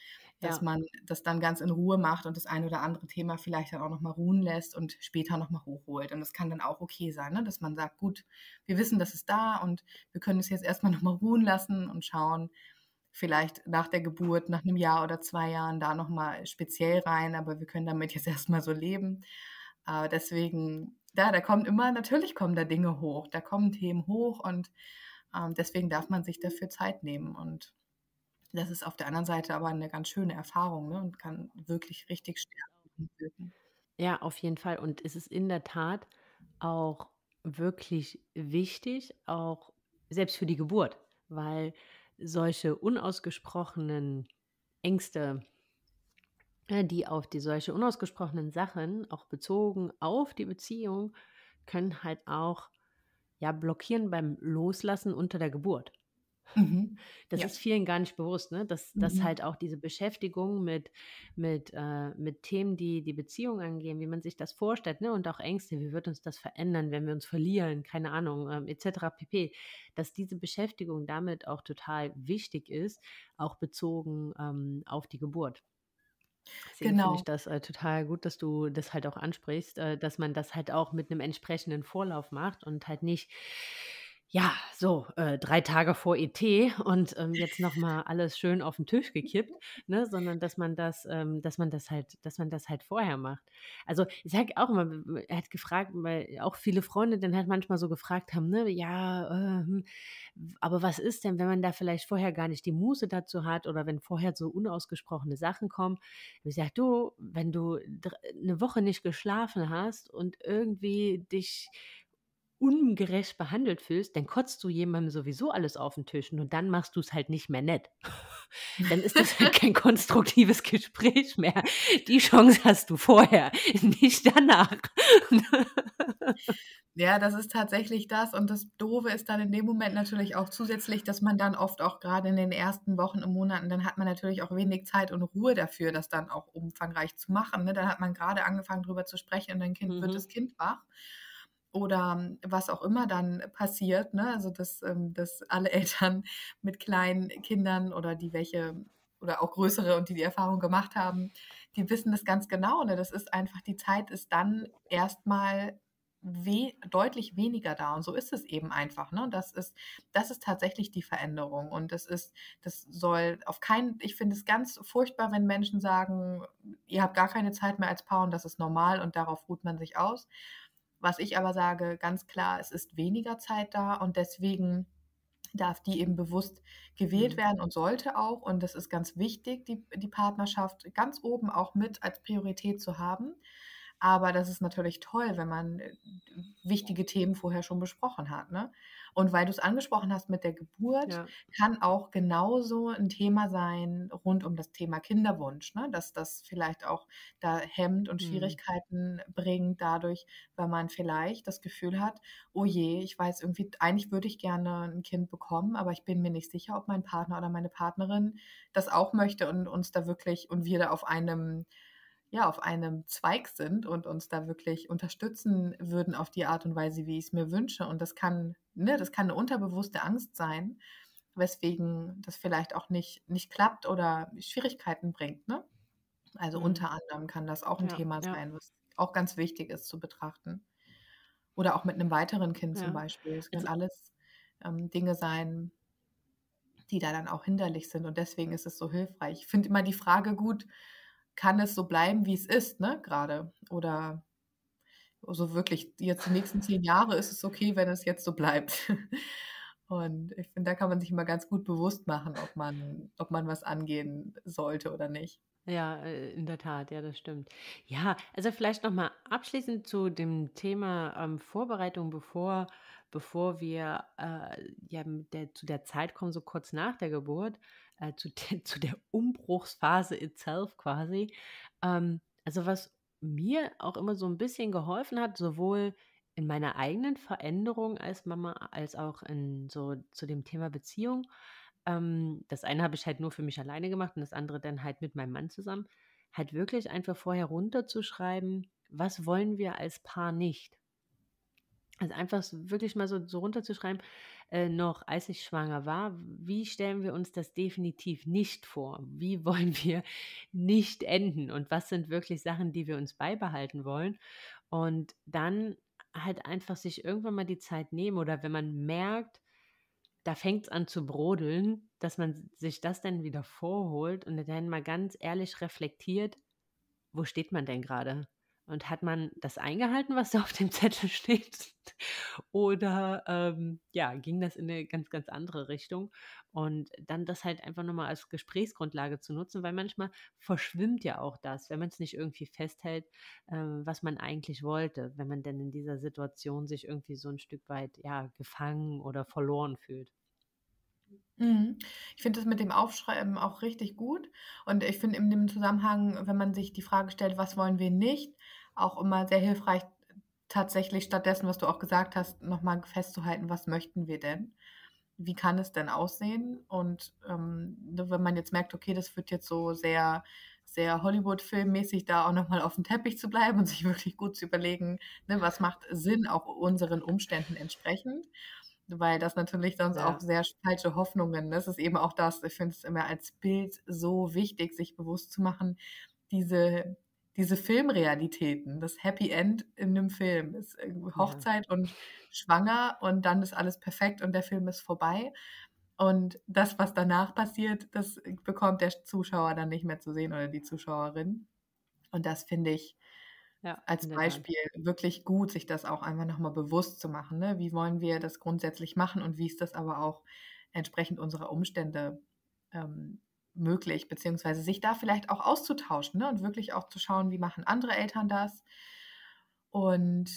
dass ja. man das dann ganz in Ruhe macht und das ein oder andere Thema vielleicht dann auch nochmal ruhen lässt und später nochmal hochholt. Und das kann dann auch okay sein, ne? dass man sagt, gut, wir wissen, das ist da und wir können es jetzt erstmal nochmal ruhen lassen und schauen, vielleicht nach der Geburt, nach einem Jahr oder zwei Jahren da nochmal speziell rein, aber wir können damit jetzt erstmal so leben. Aber deswegen, da, da kommen immer, natürlich kommen da Dinge hoch, da kommen Themen hoch und ähm, deswegen darf man sich dafür Zeit nehmen und das ist auf der anderen Seite aber eine ganz schöne Erfahrung ne, und kann wirklich richtig stärken. Ja, auf jeden Fall. Und es ist in der Tat auch wirklich wichtig, auch selbst für die Geburt, weil solche unausgesprochenen Ängste, äh, die auf die solche unausgesprochenen Sachen auch bezogen auf die Beziehung, können halt auch ja, blockieren beim Loslassen unter der Geburt. Mhm. Das ja. ist vielen gar nicht bewusst, ne? dass, mhm. halt auch diese Beschäftigung mit, mit, äh, mit Themen, die die Beziehung angehen, wie man sich das vorstellt ne? und auch Ängste, wie wird uns das verändern, wenn wir uns verlieren, keine Ahnung, ähm, etc. pp. Dass diese Beschäftigung damit auch total wichtig ist, auch bezogen ähm, auf die Geburt. Deswegen finde genau. ich das äh, total gut, dass du das halt auch ansprichst, äh, dass man das halt auch mit einem entsprechenden Vorlauf macht und halt nicht ja, so äh, drei Tage vor ET und ähm, jetzt nochmal alles schön auf den Tisch gekippt, ne? sondern dass man das, ähm, dass man das halt, dass man das halt vorher macht. Also ich sage auch immer, er hat gefragt, weil auch viele Freunde dann halt manchmal so gefragt haben, ne, ja, äh, hm, aber was ist denn, wenn man da vielleicht vorher gar nicht die Muße dazu hat oder wenn vorher so unausgesprochene Sachen kommen? Ich sage, du, wenn du eine Woche nicht geschlafen hast und irgendwie dich ungerecht behandelt fühlst, dann kotzt du jemandem sowieso alles auf den Tisch und dann machst du es halt nicht mehr nett. dann ist das halt kein konstruktives Gespräch mehr. Die Chance hast du vorher, nicht danach. ja, das ist tatsächlich das. Und das Doofe ist dann in dem Moment natürlich auch zusätzlich, dass man dann oft auch gerade in den ersten Wochen und Monaten, dann hat man natürlich auch wenig Zeit und Ruhe dafür, das dann auch umfangreich zu machen. Ne? Dann hat man gerade angefangen, darüber zu sprechen und dein Kind mhm. wird das Kind wach oder was auch immer dann passiert, ne? also dass, ähm, dass alle Eltern mit kleinen Kindern oder die welche oder auch größere und die die Erfahrung gemacht haben, die wissen das ganz genau. Ne? Das ist einfach, die Zeit ist dann erstmal we deutlich weniger da. Und so ist es eben einfach. Ne? Das ist, das ist tatsächlich die Veränderung. Und das ist, das soll auf keinen, ich finde es ganz furchtbar, wenn Menschen sagen, ihr habt gar keine Zeit mehr als Paar und das ist normal und darauf ruht man sich aus. Was ich aber sage, ganz klar, es ist weniger Zeit da und deswegen darf die eben bewusst gewählt mhm. werden und sollte auch. Und das ist ganz wichtig, die, die Partnerschaft ganz oben auch mit als Priorität zu haben. Aber das ist natürlich toll, wenn man äh, wichtige Themen vorher schon besprochen hat. Ne? Und weil du es angesprochen hast mit der Geburt, ja. kann auch genauso ein Thema sein rund um das Thema Kinderwunsch, ne? dass das vielleicht auch da hemmt und mhm. Schwierigkeiten mhm. bringt dadurch, weil man vielleicht das Gefühl hat, oh je, ich weiß irgendwie, eigentlich würde ich gerne ein Kind bekommen, aber ich bin mir nicht sicher, ob mein Partner oder meine Partnerin das auch möchte und uns da wirklich und wir da auf einem ja auf einem Zweig sind und uns da wirklich unterstützen würden auf die Art und Weise, wie ich es mir wünsche. Und das kann, ne, das kann eine unterbewusste Angst sein, weswegen das vielleicht auch nicht, nicht klappt oder Schwierigkeiten bringt. Ne? Also mhm. unter anderem kann das auch ein ja, Thema sein, ja. was auch ganz wichtig ist zu betrachten. Oder auch mit einem weiteren Kind ja. zum Beispiel. Es können alles ähm, Dinge sein, die da dann auch hinderlich sind. Und deswegen ist es so hilfreich. Ich finde immer die Frage gut, kann es so bleiben, wie es ist, ne, gerade? Oder so also wirklich, jetzt die nächsten zehn Jahre ist es okay, wenn es jetzt so bleibt. Und ich finde, da kann man sich immer ganz gut bewusst machen, ob man, ob man was angehen sollte oder nicht. Ja, äh, in der Tat, ja, das stimmt. Ja, also vielleicht nochmal abschließend zu dem Thema ähm, Vorbereitung, bevor, bevor wir äh, ja, der, zu der Zeit kommen, so kurz nach der Geburt äh, zu, de, zu, der Umbruchsphase itself quasi. Ähm, also was mir auch immer so ein bisschen geholfen hat, sowohl in meiner eigenen Veränderung als Mama, als auch in so zu dem Thema Beziehung. Ähm, das eine habe ich halt nur für mich alleine gemacht und das andere dann halt mit meinem Mann zusammen. Halt wirklich einfach vorher runterzuschreiben, was wollen wir als Paar nicht? Also einfach wirklich mal so, so runterzuschreiben, äh, noch als ich schwanger war, wie stellen wir uns das definitiv nicht vor? Wie wollen wir nicht enden? Und was sind wirklich Sachen, die wir uns beibehalten wollen? Und dann halt einfach sich irgendwann mal die Zeit nehmen oder wenn man merkt, da fängt es an zu brodeln, dass man sich das dann wieder vorholt und dann mal ganz ehrlich reflektiert, wo steht man denn gerade? Und hat man das eingehalten, was da auf dem Zettel steht? Oder ähm, ja, ging das in eine ganz, ganz andere Richtung? Und dann das halt einfach nochmal als Gesprächsgrundlage zu nutzen, weil manchmal verschwimmt ja auch das, wenn man es nicht irgendwie festhält, äh, was man eigentlich wollte, wenn man denn in dieser Situation sich irgendwie so ein Stück weit ja, gefangen oder verloren fühlt. Mhm. Ich finde das mit dem Aufschreiben auch richtig gut. Und ich finde in dem Zusammenhang, wenn man sich die Frage stellt, was wollen wir nicht, auch immer sehr hilfreich, tatsächlich stattdessen, was du auch gesagt hast, nochmal festzuhalten, was möchten wir denn? Wie kann es denn aussehen? Und ähm, ne, wenn man jetzt merkt, okay, das wird jetzt so sehr, sehr Hollywood-filmmäßig, da auch nochmal auf dem Teppich zu bleiben und sich wirklich gut zu überlegen, ne, was macht Sinn, auch unseren Umständen entsprechend weil das natürlich sonst ja. auch sehr falsche Hoffnungen. Das ne? ist eben auch das, ich finde es immer als Bild so wichtig, sich bewusst zu machen, diese diese Filmrealitäten, das Happy End in einem Film ist Hochzeit ja. und schwanger und dann ist alles perfekt und der Film ist vorbei. Und das, was danach passiert, das bekommt der Zuschauer dann nicht mehr zu sehen oder die Zuschauerin. Und das finde ich ja, als Beispiel Fall. wirklich gut, sich das auch einfach nochmal bewusst zu machen. Ne? Wie wollen wir das grundsätzlich machen und wie ist das aber auch entsprechend unserer Umstände ähm, möglich, beziehungsweise sich da vielleicht auch auszutauschen ne? und wirklich auch zu schauen, wie machen andere Eltern das. Und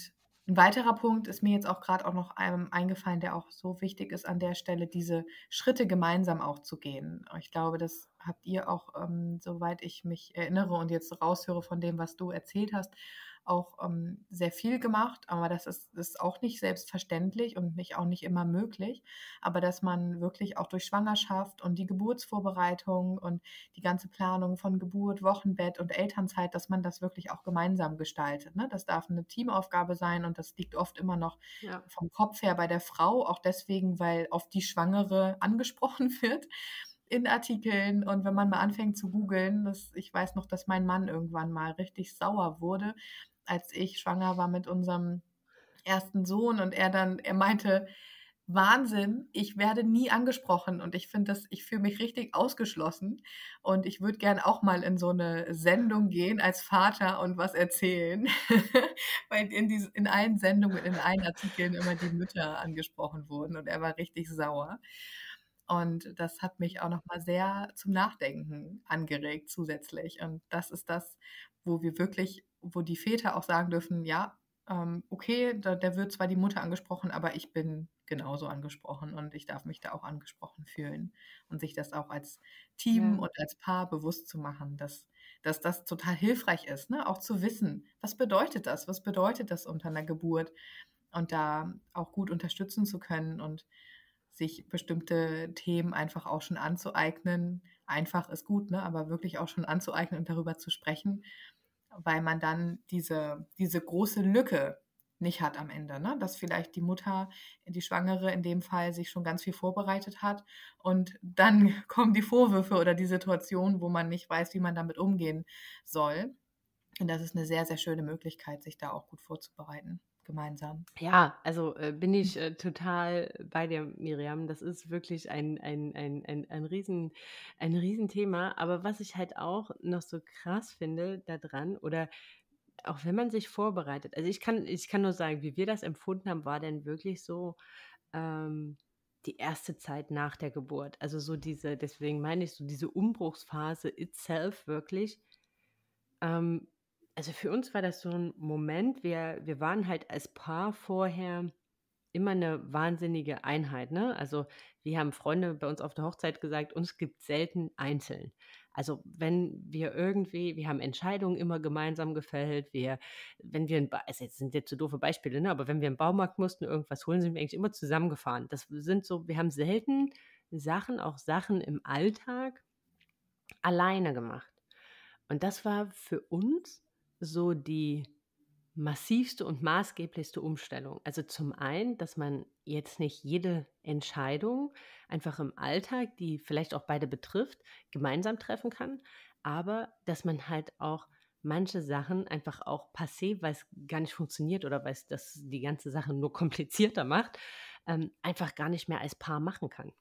ein weiterer Punkt ist mir jetzt auch gerade auch noch einem eingefallen, der auch so wichtig ist an der Stelle, diese Schritte gemeinsam auch zu gehen. Ich glaube, das habt ihr auch, ähm, soweit ich mich erinnere und jetzt raushöre von dem, was du erzählt hast, auch ähm, sehr viel gemacht, aber das ist, ist auch nicht selbstverständlich und nicht auch nicht immer möglich. Aber dass man wirklich auch durch Schwangerschaft und die Geburtsvorbereitung und die ganze Planung von Geburt, Wochenbett und Elternzeit, dass man das wirklich auch gemeinsam gestaltet. Ne? Das darf eine Teamaufgabe sein und das liegt oft immer noch ja. vom Kopf her bei der Frau, auch deswegen, weil oft die Schwangere angesprochen wird in Artikeln und wenn man mal anfängt zu googeln, ich weiß noch, dass mein Mann irgendwann mal richtig sauer wurde, als ich schwanger war mit unserem ersten Sohn und er dann, er meinte, Wahnsinn, ich werde nie angesprochen und ich finde das, ich fühle mich richtig ausgeschlossen und ich würde gern auch mal in so eine Sendung gehen als Vater und was erzählen, weil in, diesen, in allen Sendungen, in allen Artikeln immer die Mütter angesprochen wurden und er war richtig sauer. Und das hat mich auch nochmal sehr zum Nachdenken angeregt zusätzlich. Und das ist das, wo wir wirklich wo die Väter auch sagen dürfen, ja, ähm, okay, da, da wird zwar die Mutter angesprochen, aber ich bin genauso angesprochen und ich darf mich da auch angesprochen fühlen und sich das auch als Team ja. und als Paar bewusst zu machen, dass, dass das total hilfreich ist, ne? auch zu wissen, was bedeutet das, was bedeutet das unter einer Geburt und da auch gut unterstützen zu können und sich bestimmte Themen einfach auch schon anzueignen. Einfach ist gut, ne? aber wirklich auch schon anzueignen und darüber zu sprechen weil man dann diese, diese große Lücke nicht hat am Ende, ne? dass vielleicht die Mutter, die Schwangere in dem Fall sich schon ganz viel vorbereitet hat und dann kommen die Vorwürfe oder die Situation, wo man nicht weiß, wie man damit umgehen soll. Und das ist eine sehr, sehr schöne Möglichkeit, sich da auch gut vorzubereiten gemeinsam. Ja, also äh, bin hm. ich äh, total bei dir, Miriam. Das ist wirklich ein, ein, ein, ein, ein, Riesen, ein Riesenthema. Aber was ich halt auch noch so krass finde daran oder auch wenn man sich vorbereitet, also ich kann, ich kann nur sagen, wie wir das empfunden haben, war denn wirklich so ähm, die erste Zeit nach der Geburt. Also so diese, deswegen meine ich so diese Umbruchsphase itself wirklich. Ähm, also für uns war das so ein Moment, wir, wir waren halt als Paar vorher immer eine wahnsinnige Einheit. Ne? Also wir haben Freunde bei uns auf der Hochzeit gesagt, uns gibt selten einzeln. Also wenn wir irgendwie, wir haben Entscheidungen immer gemeinsam gefällt, wir, wenn wir, also jetzt sind jetzt so doofe Beispiele, ne? aber wenn wir im Baumarkt mussten irgendwas holen, sind wir eigentlich immer zusammengefahren. Das sind so, wir haben selten Sachen, auch Sachen im Alltag alleine gemacht. Und das war für uns so die massivste und maßgeblichste Umstellung? Also zum einen, dass man jetzt nicht jede Entscheidung einfach im Alltag, die vielleicht auch beide betrifft, gemeinsam treffen kann, aber dass man halt auch manche Sachen einfach auch passé, weil es gar nicht funktioniert oder weil es das die ganze Sache nur komplizierter macht, ähm, einfach gar nicht mehr als Paar machen kann.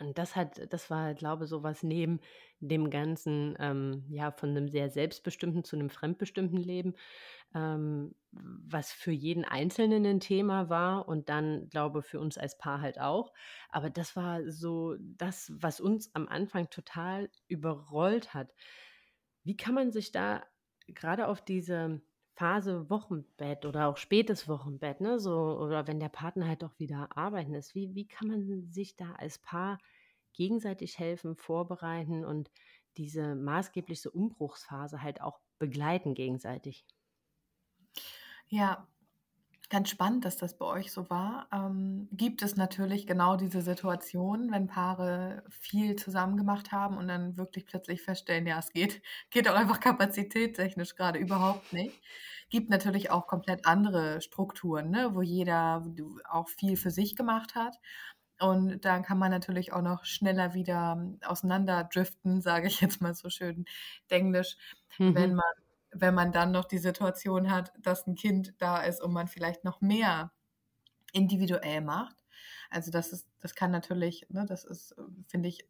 Und das hat, das war, glaube ich, so was neben dem ganzen, ähm, ja, von einem sehr selbstbestimmten zu einem fremdbestimmten Leben, ähm, was für jeden Einzelnen ein Thema war und dann, glaube ich, für uns als Paar halt auch. Aber das war so das, was uns am Anfang total überrollt hat. Wie kann man sich da gerade auf diese Phase Wochenbett oder auch spätes Wochenbett, ne? So, oder wenn der Partner halt doch wieder arbeiten ist, wie, wie kann man sich da als Paar gegenseitig helfen, vorbereiten und diese maßgebliche Umbruchsphase halt auch begleiten gegenseitig? Ja, ganz spannend, dass das bei euch so war. Ähm, gibt es natürlich genau diese Situation, wenn Paare viel zusammen gemacht haben und dann wirklich plötzlich feststellen, ja, es geht, geht auch einfach kapazitätstechnisch gerade überhaupt nicht. Gibt natürlich auch komplett andere Strukturen, ne, wo jeder auch viel für sich gemacht hat. Und dann kann man natürlich auch noch schneller wieder ähm, auseinanderdriften, sage ich jetzt mal so schön Englisch, mhm. wenn man wenn man dann noch die Situation hat, dass ein Kind da ist und man vielleicht noch mehr individuell macht. Also das ist, das kann natürlich, ne, das ist, finde ich,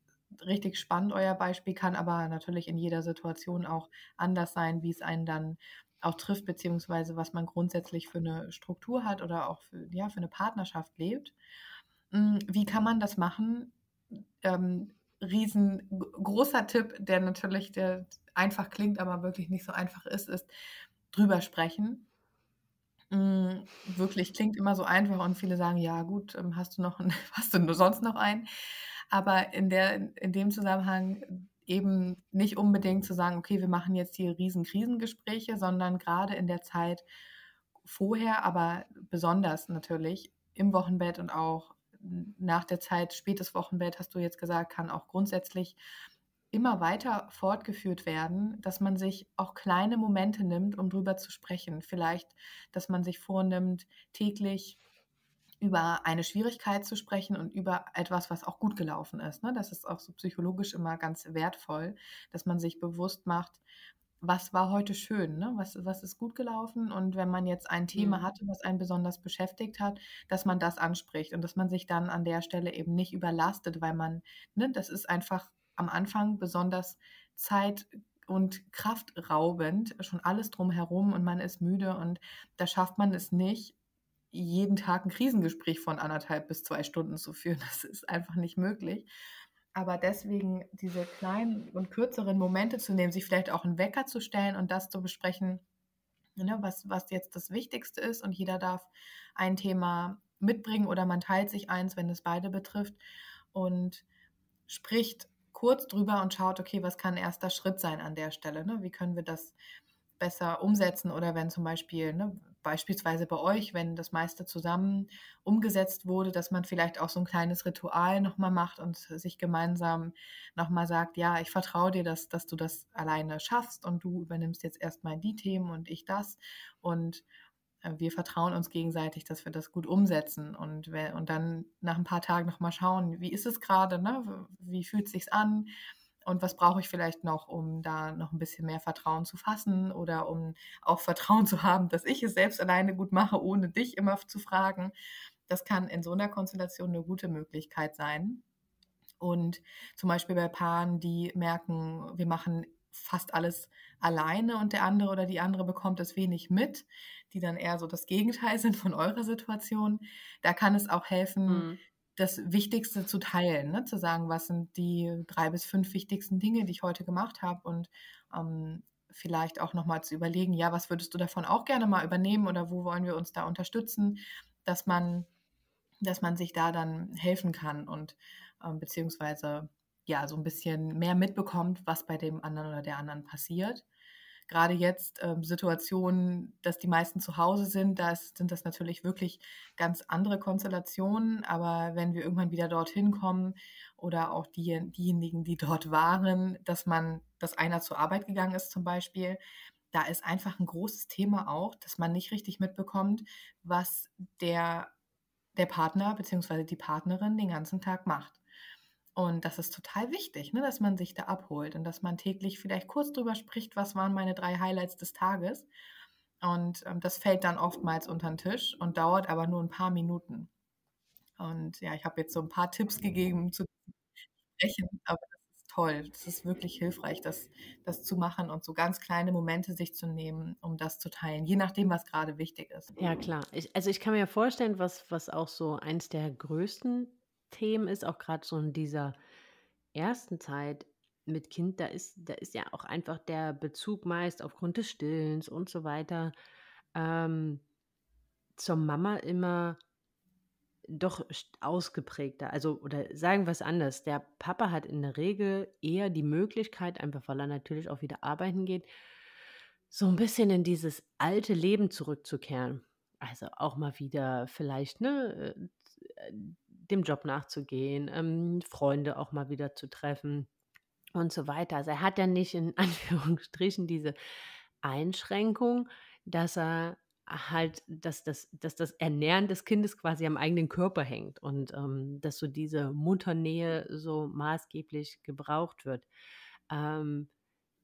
richtig spannend, euer Beispiel, kann aber natürlich in jeder Situation auch anders sein, wie es einen dann auch trifft, beziehungsweise was man grundsätzlich für eine Struktur hat oder auch für, ja, für eine Partnerschaft lebt. Hm, wie kann man das machen, ähm, riesengroßer Tipp, der natürlich der einfach klingt, aber wirklich nicht so einfach ist, ist drüber sprechen. Hm, wirklich klingt immer so einfach und viele sagen, ja gut, ähm, hast du noch einen, hast du sonst noch einen? Aber in, der, in dem Zusammenhang eben nicht unbedingt zu sagen, okay, wir machen jetzt hier riesen Krisengespräche, sondern gerade in der Zeit vorher, aber besonders natürlich im Wochenbett und auch nach der Zeit spätes Wochenbett, hast du jetzt gesagt, kann auch grundsätzlich immer weiter fortgeführt werden, dass man sich auch kleine Momente nimmt, um drüber zu sprechen. Vielleicht, dass man sich vornimmt, täglich über eine Schwierigkeit zu sprechen und über etwas, was auch gut gelaufen ist. Ne? Das ist auch so psychologisch immer ganz wertvoll, dass man sich bewusst macht, was war heute schön, ne? was, was ist gut gelaufen und wenn man jetzt ein Thema mhm. hatte, was einen besonders beschäftigt hat, dass man das anspricht und dass man sich dann an der Stelle eben nicht überlastet, weil man, ne, das ist einfach am Anfang besonders Zeit und kraftraubend, schon alles drumherum und man ist müde und da schafft man es nicht, jeden Tag ein Krisengespräch von anderthalb bis zwei Stunden zu führen. Das ist einfach nicht möglich. Aber deswegen diese kleinen und kürzeren Momente zu nehmen, sich vielleicht auch einen Wecker zu stellen und das zu besprechen, ne, was, was jetzt das Wichtigste ist. Und jeder darf ein Thema mitbringen oder man teilt sich eins, wenn es beide betrifft. Und spricht kurz drüber und schaut, okay, was kann erster Schritt sein an der Stelle? Ne? Wie können wir das besser umsetzen? Oder wenn zum Beispiel ne, beispielsweise bei euch, wenn das meiste zusammen umgesetzt wurde, dass man vielleicht auch so ein kleines Ritual nochmal macht und sich gemeinsam nochmal sagt, ja, ich vertraue dir, dass, dass du das alleine schaffst und du übernimmst jetzt erstmal die Themen und ich das und äh, wir vertrauen uns gegenseitig, dass wir das gut umsetzen und, und dann nach ein paar Tagen nochmal schauen, wie ist es gerade, ne? wie fühlt es sich an, und was brauche ich vielleicht noch, um da noch ein bisschen mehr Vertrauen zu fassen oder um auch Vertrauen zu haben, dass ich es selbst alleine gut mache, ohne dich immer zu fragen. Das kann in so einer Konstellation eine gute Möglichkeit sein. Und zum Beispiel bei Paaren, die merken, wir machen fast alles alleine und der andere oder die andere bekommt es wenig mit, die dann eher so das Gegenteil sind von eurer Situation. Da kann es auch helfen, mhm das Wichtigste zu teilen, ne? zu sagen, was sind die drei bis fünf wichtigsten Dinge, die ich heute gemacht habe und ähm, vielleicht auch nochmal zu überlegen, ja, was würdest du davon auch gerne mal übernehmen oder wo wollen wir uns da unterstützen, dass man, dass man sich da dann helfen kann und ähm, beziehungsweise ja, so ein bisschen mehr mitbekommt, was bei dem anderen oder der anderen passiert gerade jetzt ähm, Situationen, dass die meisten zu Hause sind, da sind das natürlich wirklich ganz andere Konstellationen. Aber wenn wir irgendwann wieder dorthin kommen oder auch die, diejenigen, die dort waren, dass man, dass einer zur Arbeit gegangen ist zum Beispiel, da ist einfach ein großes Thema auch, dass man nicht richtig mitbekommt, was der, der Partner bzw. die Partnerin den ganzen Tag macht. Und das ist total wichtig, ne, dass man sich da abholt und dass man täglich vielleicht kurz drüber spricht, was waren meine drei Highlights des Tages. Und ähm, das fällt dann oftmals unter den Tisch und dauert aber nur ein paar Minuten. Und ja, ich habe jetzt so ein paar Tipps gegeben zu sprechen, aber das ist toll. Das ist wirklich hilfreich, das, das zu machen und so ganz kleine Momente sich zu nehmen, um das zu teilen, je nachdem, was gerade wichtig ist. Ja, klar. Ich, also ich kann mir vorstellen, was, was auch so eins der größten Themen ist, auch gerade so in dieser ersten Zeit mit Kind, da ist, da ist ja auch einfach der Bezug meist aufgrund des Stillens und so weiter ähm, zur Mama immer doch ausgeprägter. Also, oder sagen wir es anders, der Papa hat in der Regel eher die Möglichkeit, einfach weil er natürlich auch wieder arbeiten geht, so ein bisschen in dieses alte Leben zurückzukehren. Also auch mal wieder vielleicht ne, äh, dem Job nachzugehen, ähm, Freunde auch mal wieder zu treffen und so weiter. Also er hat ja nicht in Anführungsstrichen diese Einschränkung, dass er halt, dass das, dass das Ernähren des Kindes quasi am eigenen Körper hängt und ähm, dass so diese Mutternähe so maßgeblich gebraucht wird. Ähm,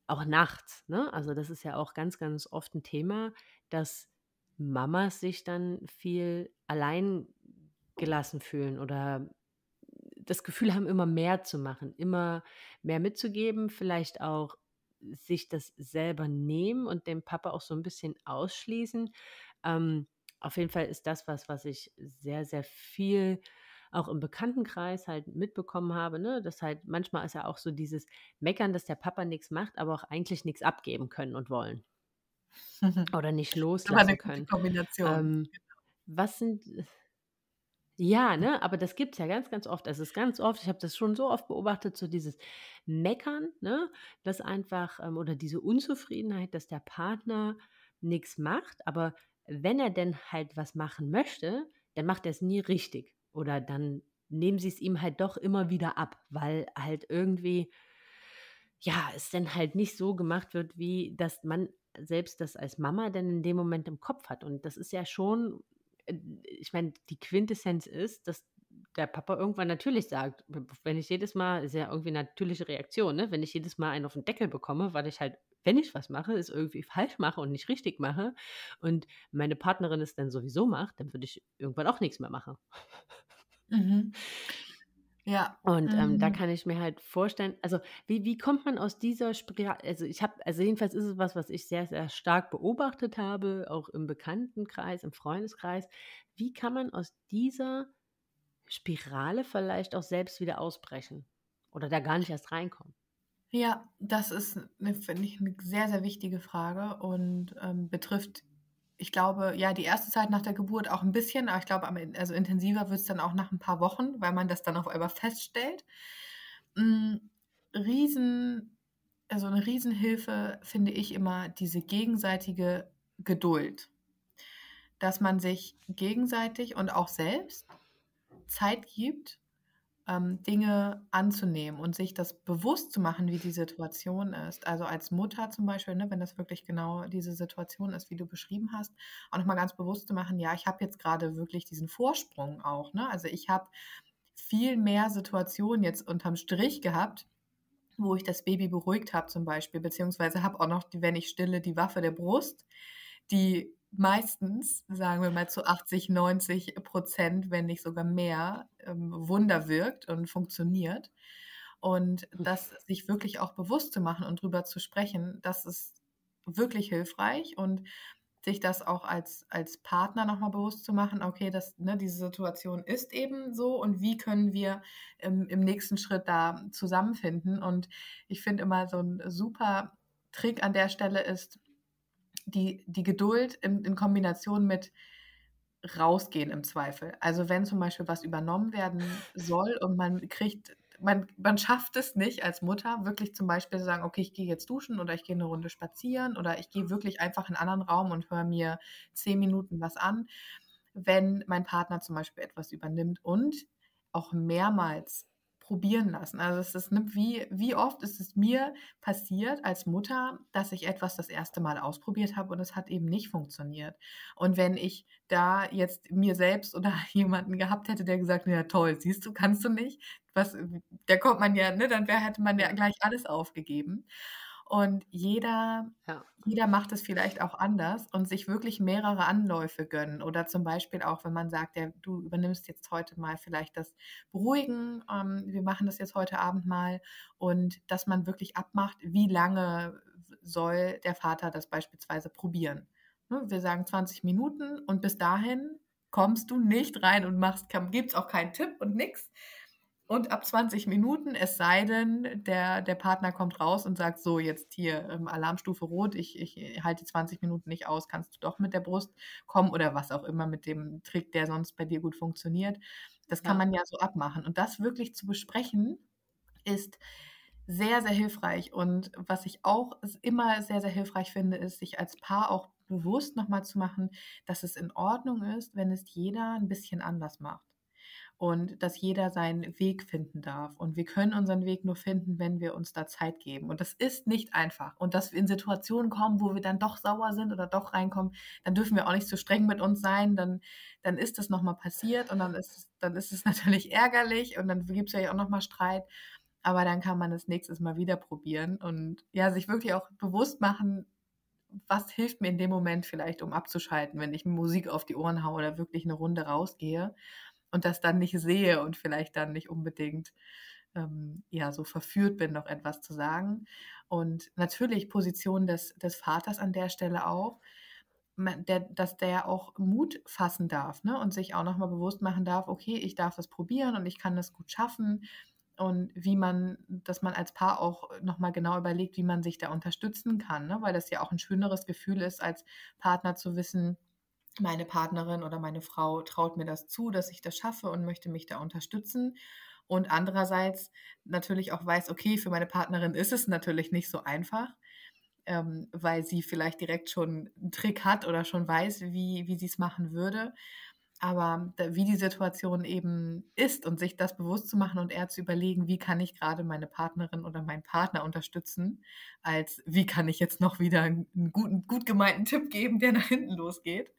auch nachts, ne? Also das ist ja auch ganz, ganz oft ein Thema, dass Mamas sich dann viel allein gelassen fühlen oder das Gefühl haben, immer mehr zu machen, immer mehr mitzugeben, vielleicht auch sich das selber nehmen und dem Papa auch so ein bisschen ausschließen. Ähm, auf jeden Fall ist das was, was ich sehr, sehr viel auch im Bekanntenkreis halt mitbekommen habe, ne, dass halt manchmal ist ja auch so dieses Meckern, dass der Papa nichts macht, aber auch eigentlich nichts abgeben können und wollen. Oder nicht loslassen können. Ähm, genau. was sind, ja, ne, aber das gibt es ja ganz, ganz oft. Es ist ganz oft, ich habe das schon so oft beobachtet, so dieses Meckern, ne, dass einfach, ähm, oder diese Unzufriedenheit, dass der Partner nichts macht, aber wenn er denn halt was machen möchte, dann macht er es nie richtig. Oder dann nehmen sie es ihm halt doch immer wieder ab, weil halt irgendwie, ja, es dann halt nicht so gemacht wird, wie dass man selbst das als Mama denn in dem Moment im Kopf hat. Und das ist ja schon ich meine, die Quintessenz ist, dass der Papa irgendwann natürlich sagt, wenn ich jedes Mal, ist ja irgendwie eine natürliche Reaktion, ne? wenn ich jedes Mal einen auf den Deckel bekomme, weil ich halt, wenn ich was mache, es irgendwie falsch mache und nicht richtig mache und meine Partnerin es dann sowieso macht, dann würde ich irgendwann auch nichts mehr machen. Mhm. Ja. Und ähm, mhm. da kann ich mir halt vorstellen, also wie, wie kommt man aus dieser Spirale, also ich habe, also jedenfalls ist es was, was ich sehr, sehr stark beobachtet habe, auch im Bekanntenkreis, im Freundeskreis. Wie kann man aus dieser Spirale vielleicht auch selbst wieder ausbrechen oder da gar nicht erst reinkommen? Ja, das ist, ne, finde ich, eine sehr, sehr wichtige Frage und ähm, betrifft ich glaube, ja, die erste Zeit nach der Geburt auch ein bisschen, aber ich glaube, also intensiver wird es dann auch nach ein paar Wochen, weil man das dann auf einmal feststellt. Mm, riesen, also eine Riesenhilfe finde ich immer diese gegenseitige Geduld. Dass man sich gegenseitig und auch selbst Zeit gibt ähm, Dinge anzunehmen und sich das bewusst zu machen, wie die Situation ist. Also als Mutter zum Beispiel, ne, wenn das wirklich genau diese Situation ist, wie du beschrieben hast, auch nochmal ganz bewusst zu machen, ja, ich habe jetzt gerade wirklich diesen Vorsprung auch. Ne? Also ich habe viel mehr Situationen jetzt unterm Strich gehabt, wo ich das Baby beruhigt habe zum Beispiel, beziehungsweise habe auch noch, wenn ich stille, die Waffe der Brust, die meistens, sagen wir mal zu 80, 90 Prozent, wenn nicht sogar mehr, ähm, Wunder wirkt und funktioniert. Und hm. das sich wirklich auch bewusst zu machen und drüber zu sprechen, das ist wirklich hilfreich und sich das auch als, als Partner nochmal bewusst zu machen, okay, das, ne, diese Situation ist eben so und wie können wir im, ähm, im nächsten Schritt da zusammenfinden. Und ich finde immer so ein super Trick an der Stelle ist, die, die Geduld in, in Kombination mit rausgehen im Zweifel. Also wenn zum Beispiel was übernommen werden soll und man kriegt, man, man schafft es nicht als Mutter, wirklich zum Beispiel zu sagen, okay, ich gehe jetzt duschen oder ich gehe eine Runde spazieren oder ich gehe wirklich einfach in einen anderen Raum und höre mir zehn Minuten was an, wenn mein Partner zum Beispiel etwas übernimmt und auch mehrmals probieren lassen. Also es ist ne, wie, wie oft ist es mir passiert als Mutter, dass ich etwas das erste Mal ausprobiert habe und es hat eben nicht funktioniert. Und wenn ich da jetzt mir selbst oder jemanden gehabt hätte, der gesagt, hätte, ja toll, siehst du, kannst du nicht, was, da kommt man ja, ne, dann wär, hätte man ja gleich alles aufgegeben. Und jeder, ja. jeder macht es vielleicht auch anders und sich wirklich mehrere Anläufe gönnen. Oder zum Beispiel auch, wenn man sagt, ja, du übernimmst jetzt heute mal vielleicht das Beruhigen, ähm, wir machen das jetzt heute Abend mal. Und dass man wirklich abmacht, wie lange soll der Vater das beispielsweise probieren. Ne, wir sagen 20 Minuten und bis dahin kommst du nicht rein und machst, gibt es auch keinen Tipp und nichts, und ab 20 Minuten, es sei denn, der, der Partner kommt raus und sagt, so, jetzt hier ähm, Alarmstufe rot, ich, ich halte 20 Minuten nicht aus, kannst du doch mit der Brust kommen oder was auch immer mit dem Trick, der sonst bei dir gut funktioniert. Das kann ja. man ja so abmachen. Und das wirklich zu besprechen, ist sehr, sehr hilfreich. Und was ich auch immer sehr, sehr hilfreich finde, ist, sich als Paar auch bewusst nochmal zu machen, dass es in Ordnung ist, wenn es jeder ein bisschen anders macht und dass jeder seinen Weg finden darf. Und wir können unseren Weg nur finden, wenn wir uns da Zeit geben. Und das ist nicht einfach. Und dass wir in Situationen kommen, wo wir dann doch sauer sind oder doch reinkommen, dann dürfen wir auch nicht zu so streng mit uns sein. Dann, dann ist das nochmal passiert und dann ist, dann ist es natürlich ärgerlich und dann gibt es ja auch nochmal Streit. Aber dann kann man das nächstes Mal wieder probieren und ja, sich wirklich auch bewusst machen, was hilft mir in dem Moment vielleicht, um abzuschalten, wenn ich Musik auf die Ohren haue oder wirklich eine Runde rausgehe und das dann nicht sehe und vielleicht dann nicht unbedingt ähm, ja so verführt bin, noch etwas zu sagen. Und natürlich Position des, des Vaters an der Stelle auch, der, dass der auch Mut fassen darf ne? und sich auch nochmal bewusst machen darf, okay, ich darf das probieren und ich kann das gut schaffen. Und wie man, dass man als Paar auch nochmal genau überlegt, wie man sich da unterstützen kann, ne? weil das ja auch ein schöneres Gefühl ist, als Partner zu wissen, meine Partnerin oder meine Frau traut mir das zu, dass ich das schaffe und möchte mich da unterstützen. Und andererseits natürlich auch weiß, okay, für meine Partnerin ist es natürlich nicht so einfach, ähm, weil sie vielleicht direkt schon einen Trick hat oder schon weiß, wie, wie sie es machen würde. Aber wie die Situation eben ist und sich das bewusst zu machen und eher zu überlegen, wie kann ich gerade meine Partnerin oder meinen Partner unterstützen, als wie kann ich jetzt noch wieder einen guten, gut gemeinten Tipp geben, der nach hinten losgeht.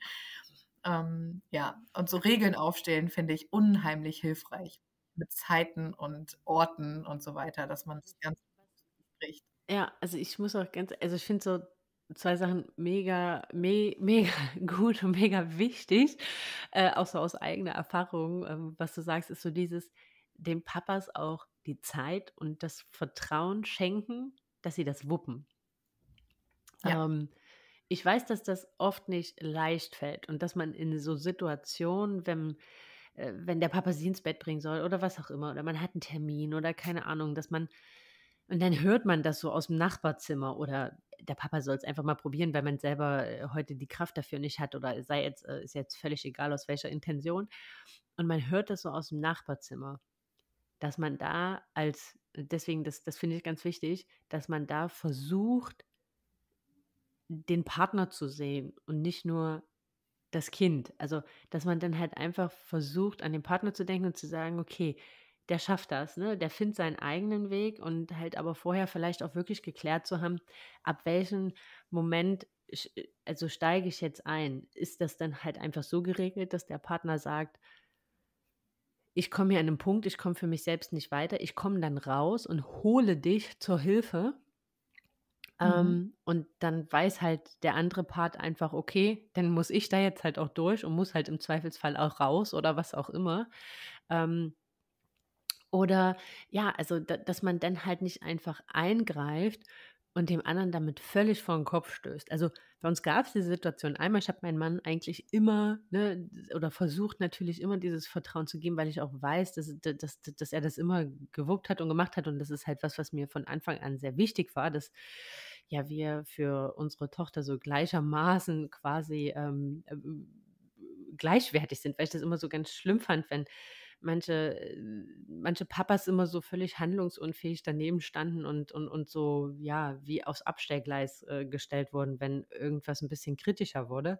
Ähm, ja, und so Regeln aufstellen finde ich unheimlich hilfreich mit Zeiten und Orten und so weiter, dass man das ganz spricht. Ja, also ich muss auch ganz, also ich finde so zwei Sachen mega, me, mega gut und mega wichtig, äh, auch so aus eigener Erfahrung. Ähm, was du sagst, ist so dieses, dem Papas auch die Zeit und das Vertrauen schenken, dass sie das wuppen. Ja. Ähm, ich weiß, dass das oft nicht leicht fällt und dass man in so Situationen, wenn äh, wenn der Papa sie ins Bett bringen soll oder was auch immer, oder man hat einen Termin oder keine Ahnung, dass man und dann hört man das so aus dem Nachbarzimmer oder der Papa soll es einfach mal probieren, weil man selber äh, heute die Kraft dafür nicht hat oder sei jetzt, äh, ist jetzt völlig egal aus welcher Intention. Und man hört das so aus dem Nachbarzimmer, dass man da als, deswegen, das, das finde ich ganz wichtig, dass man da versucht, den Partner zu sehen und nicht nur das Kind. Also, dass man dann halt einfach versucht, an den Partner zu denken und zu sagen, okay, der schafft das, ne? Der findet seinen eigenen Weg und halt aber vorher vielleicht auch wirklich geklärt zu haben, ab welchem Moment äh, also steige ich jetzt ein? Ist das dann halt einfach so geregelt, dass der Partner sagt, ich komme hier an einen Punkt, ich komme für mich selbst nicht weiter, ich komme dann raus und hole dich zur Hilfe. Ähm, mhm. Ähm, und dann weiß halt der andere Part einfach, okay, dann muss ich da jetzt halt auch durch und muss halt im Zweifelsfall auch raus oder was auch immer. Ähm, oder ja, also dass man dann halt nicht einfach eingreift und dem anderen damit völlig vor den Kopf stößt. Also bei uns gab es diese Situation einmal, ich habe meinen Mann eigentlich immer ne, oder versucht natürlich immer dieses Vertrauen zu geben, weil ich auch weiß, dass, dass, dass er das immer gewuppt hat und gemacht hat. Und das ist halt was, was mir von Anfang an sehr wichtig war, dass ja wir für unsere Tochter so gleichermaßen quasi ähm, äh, gleichwertig sind, weil ich das immer so ganz schlimm fand, wenn manche, äh, manche Papas immer so völlig handlungsunfähig daneben standen und, und, und so, ja, wie aufs Abstellgleis äh, gestellt wurden, wenn irgendwas ein bisschen kritischer wurde.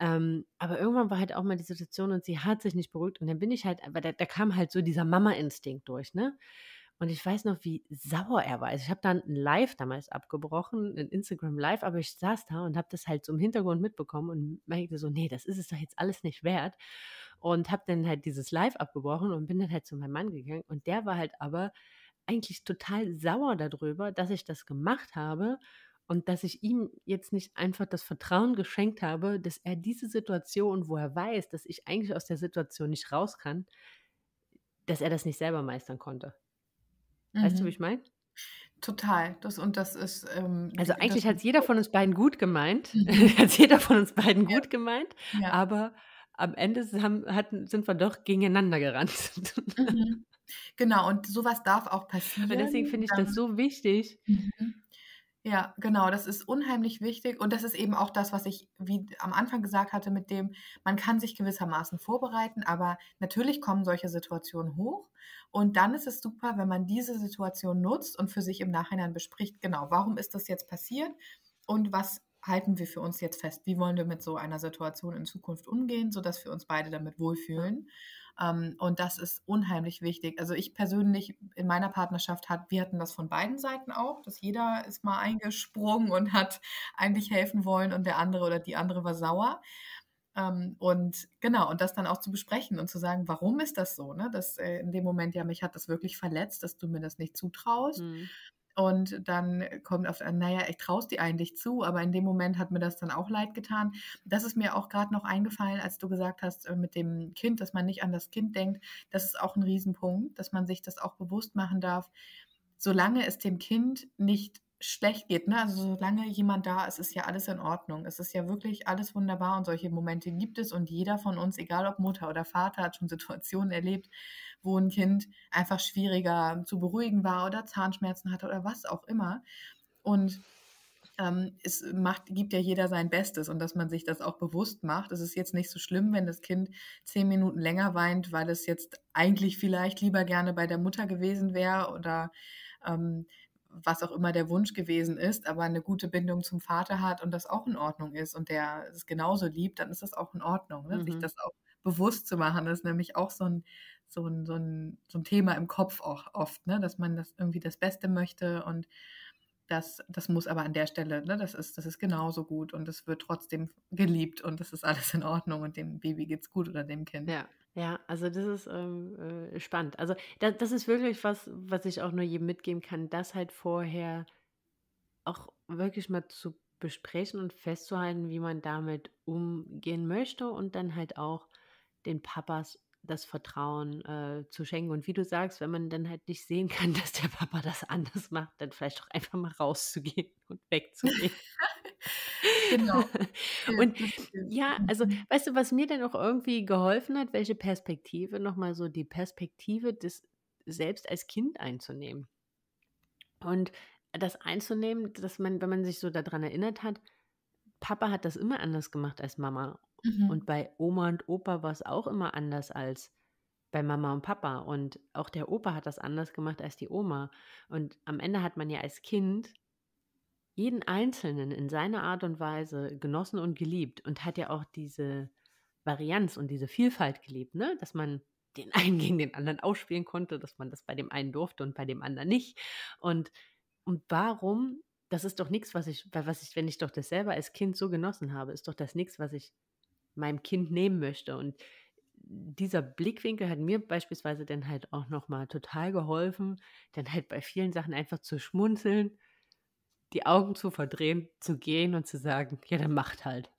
Ähm, aber irgendwann war halt auch mal die Situation und sie hat sich nicht beruhigt. Und dann bin ich halt, aber da, da kam halt so dieser Mama-Instinkt durch, ne? Und ich weiß noch, wie sauer er war. Also ich habe dann ein Live damals abgebrochen, ein Instagram Live, aber ich saß da und habe das halt so im Hintergrund mitbekommen und merkte so, nee, das ist es doch jetzt alles nicht wert. Und habe dann halt dieses Live abgebrochen und bin dann halt zu meinem Mann gegangen. Und der war halt aber eigentlich total sauer darüber, dass ich das gemacht habe und dass ich ihm jetzt nicht einfach das Vertrauen geschenkt habe, dass er diese Situation, wo er weiß, dass ich eigentlich aus der Situation nicht raus kann, dass er das nicht selber meistern konnte. Mhm. Weißt du, wie mhm. ich meine? Total. Das und das ist. Ähm, also eigentlich hat es jeder von uns beiden gut gemeint. Mhm. hat jeder von uns beiden gut gemeint. Ja. Aber am Ende haben, hatten, sind wir doch gegeneinander gerannt. Mhm. Genau, und sowas darf auch passieren. Und deswegen finde ich das ähm so wichtig. Mhm. Ja, genau, das ist unheimlich wichtig und das ist eben auch das, was ich wie am Anfang gesagt hatte mit dem, man kann sich gewissermaßen vorbereiten, aber natürlich kommen solche Situationen hoch und dann ist es super, wenn man diese Situation nutzt und für sich im Nachhinein bespricht, genau, warum ist das jetzt passiert und was halten wir für uns jetzt fest? Wie wollen wir mit so einer Situation in Zukunft umgehen, sodass wir uns beide damit wohlfühlen? Ähm, und das ist unheimlich wichtig. Also ich persönlich in meiner Partnerschaft hat, wir hatten das von beiden Seiten auch, dass jeder ist mal eingesprungen und hat eigentlich helfen wollen und der andere oder die andere war sauer. Ähm, und genau, und das dann auch zu besprechen und zu sagen, warum ist das so? Ne? Dass äh, in dem Moment ja mich hat das wirklich verletzt, dass du mir das nicht zutraust. Mhm. Und dann kommt auf, äh, naja, ich traue dir eigentlich zu, aber in dem Moment hat mir das dann auch leid getan. Das ist mir auch gerade noch eingefallen, als du gesagt hast äh, mit dem Kind, dass man nicht an das Kind denkt. Das ist auch ein Riesenpunkt, dass man sich das auch bewusst machen darf. Solange es dem Kind nicht schlecht geht. Ne? Also solange jemand da ist, ist ja alles in Ordnung. Es ist ja wirklich alles wunderbar und solche Momente gibt es und jeder von uns, egal ob Mutter oder Vater, hat schon Situationen erlebt, wo ein Kind einfach schwieriger zu beruhigen war oder Zahnschmerzen hatte oder was auch immer. Und ähm, es macht, gibt ja jeder sein Bestes und dass man sich das auch bewusst macht. Es ist jetzt nicht so schlimm, wenn das Kind zehn Minuten länger weint, weil es jetzt eigentlich vielleicht lieber gerne bei der Mutter gewesen wäre oder ähm, was auch immer der Wunsch gewesen ist, aber eine gute Bindung zum Vater hat und das auch in Ordnung ist und der es genauso liebt, dann ist das auch in Ordnung, ne? mhm. sich das auch bewusst zu machen. Das ist nämlich auch so ein, so ein, so ein, so ein Thema im Kopf auch oft, ne? dass man das irgendwie das Beste möchte und das, das muss aber an der Stelle, ne? das, ist, das ist genauso gut und es wird trotzdem geliebt und das ist alles in Ordnung und dem Baby geht's gut oder dem Kind. Ja. Ja, also das ist ähm, äh, spannend. Also da, das ist wirklich was, was ich auch nur jedem mitgeben kann, das halt vorher auch wirklich mal zu besprechen und festzuhalten, wie man damit umgehen möchte und dann halt auch den Papas das Vertrauen äh, zu schenken. Und wie du sagst, wenn man dann halt nicht sehen kann, dass der Papa das anders macht, dann vielleicht auch einfach mal rauszugehen und wegzugehen. Genau. und ja, also mhm. weißt du, was mir denn auch irgendwie geholfen hat, welche Perspektive nochmal so die Perspektive des selbst als Kind einzunehmen. Und das einzunehmen, dass man, wenn man sich so daran erinnert hat, Papa hat das immer anders gemacht als Mama. Mhm. Und bei Oma und Opa war es auch immer anders als bei Mama und Papa. Und auch der Opa hat das anders gemacht als die Oma. Und am Ende hat man ja als Kind jeden Einzelnen in seiner Art und Weise genossen und geliebt und hat ja auch diese Varianz und diese Vielfalt geliebt, ne? dass man den einen gegen den anderen ausspielen konnte, dass man das bei dem einen durfte und bei dem anderen nicht. Und, und warum, das ist doch nichts, was ich, was ich, wenn ich doch das selber als Kind so genossen habe, ist doch das nichts, was ich meinem Kind nehmen möchte. Und dieser Blickwinkel hat mir beispielsweise dann halt auch nochmal total geholfen, dann halt bei vielen Sachen einfach zu schmunzeln die Augen zu verdrehen, zu gehen und zu sagen, ja, dann macht halt.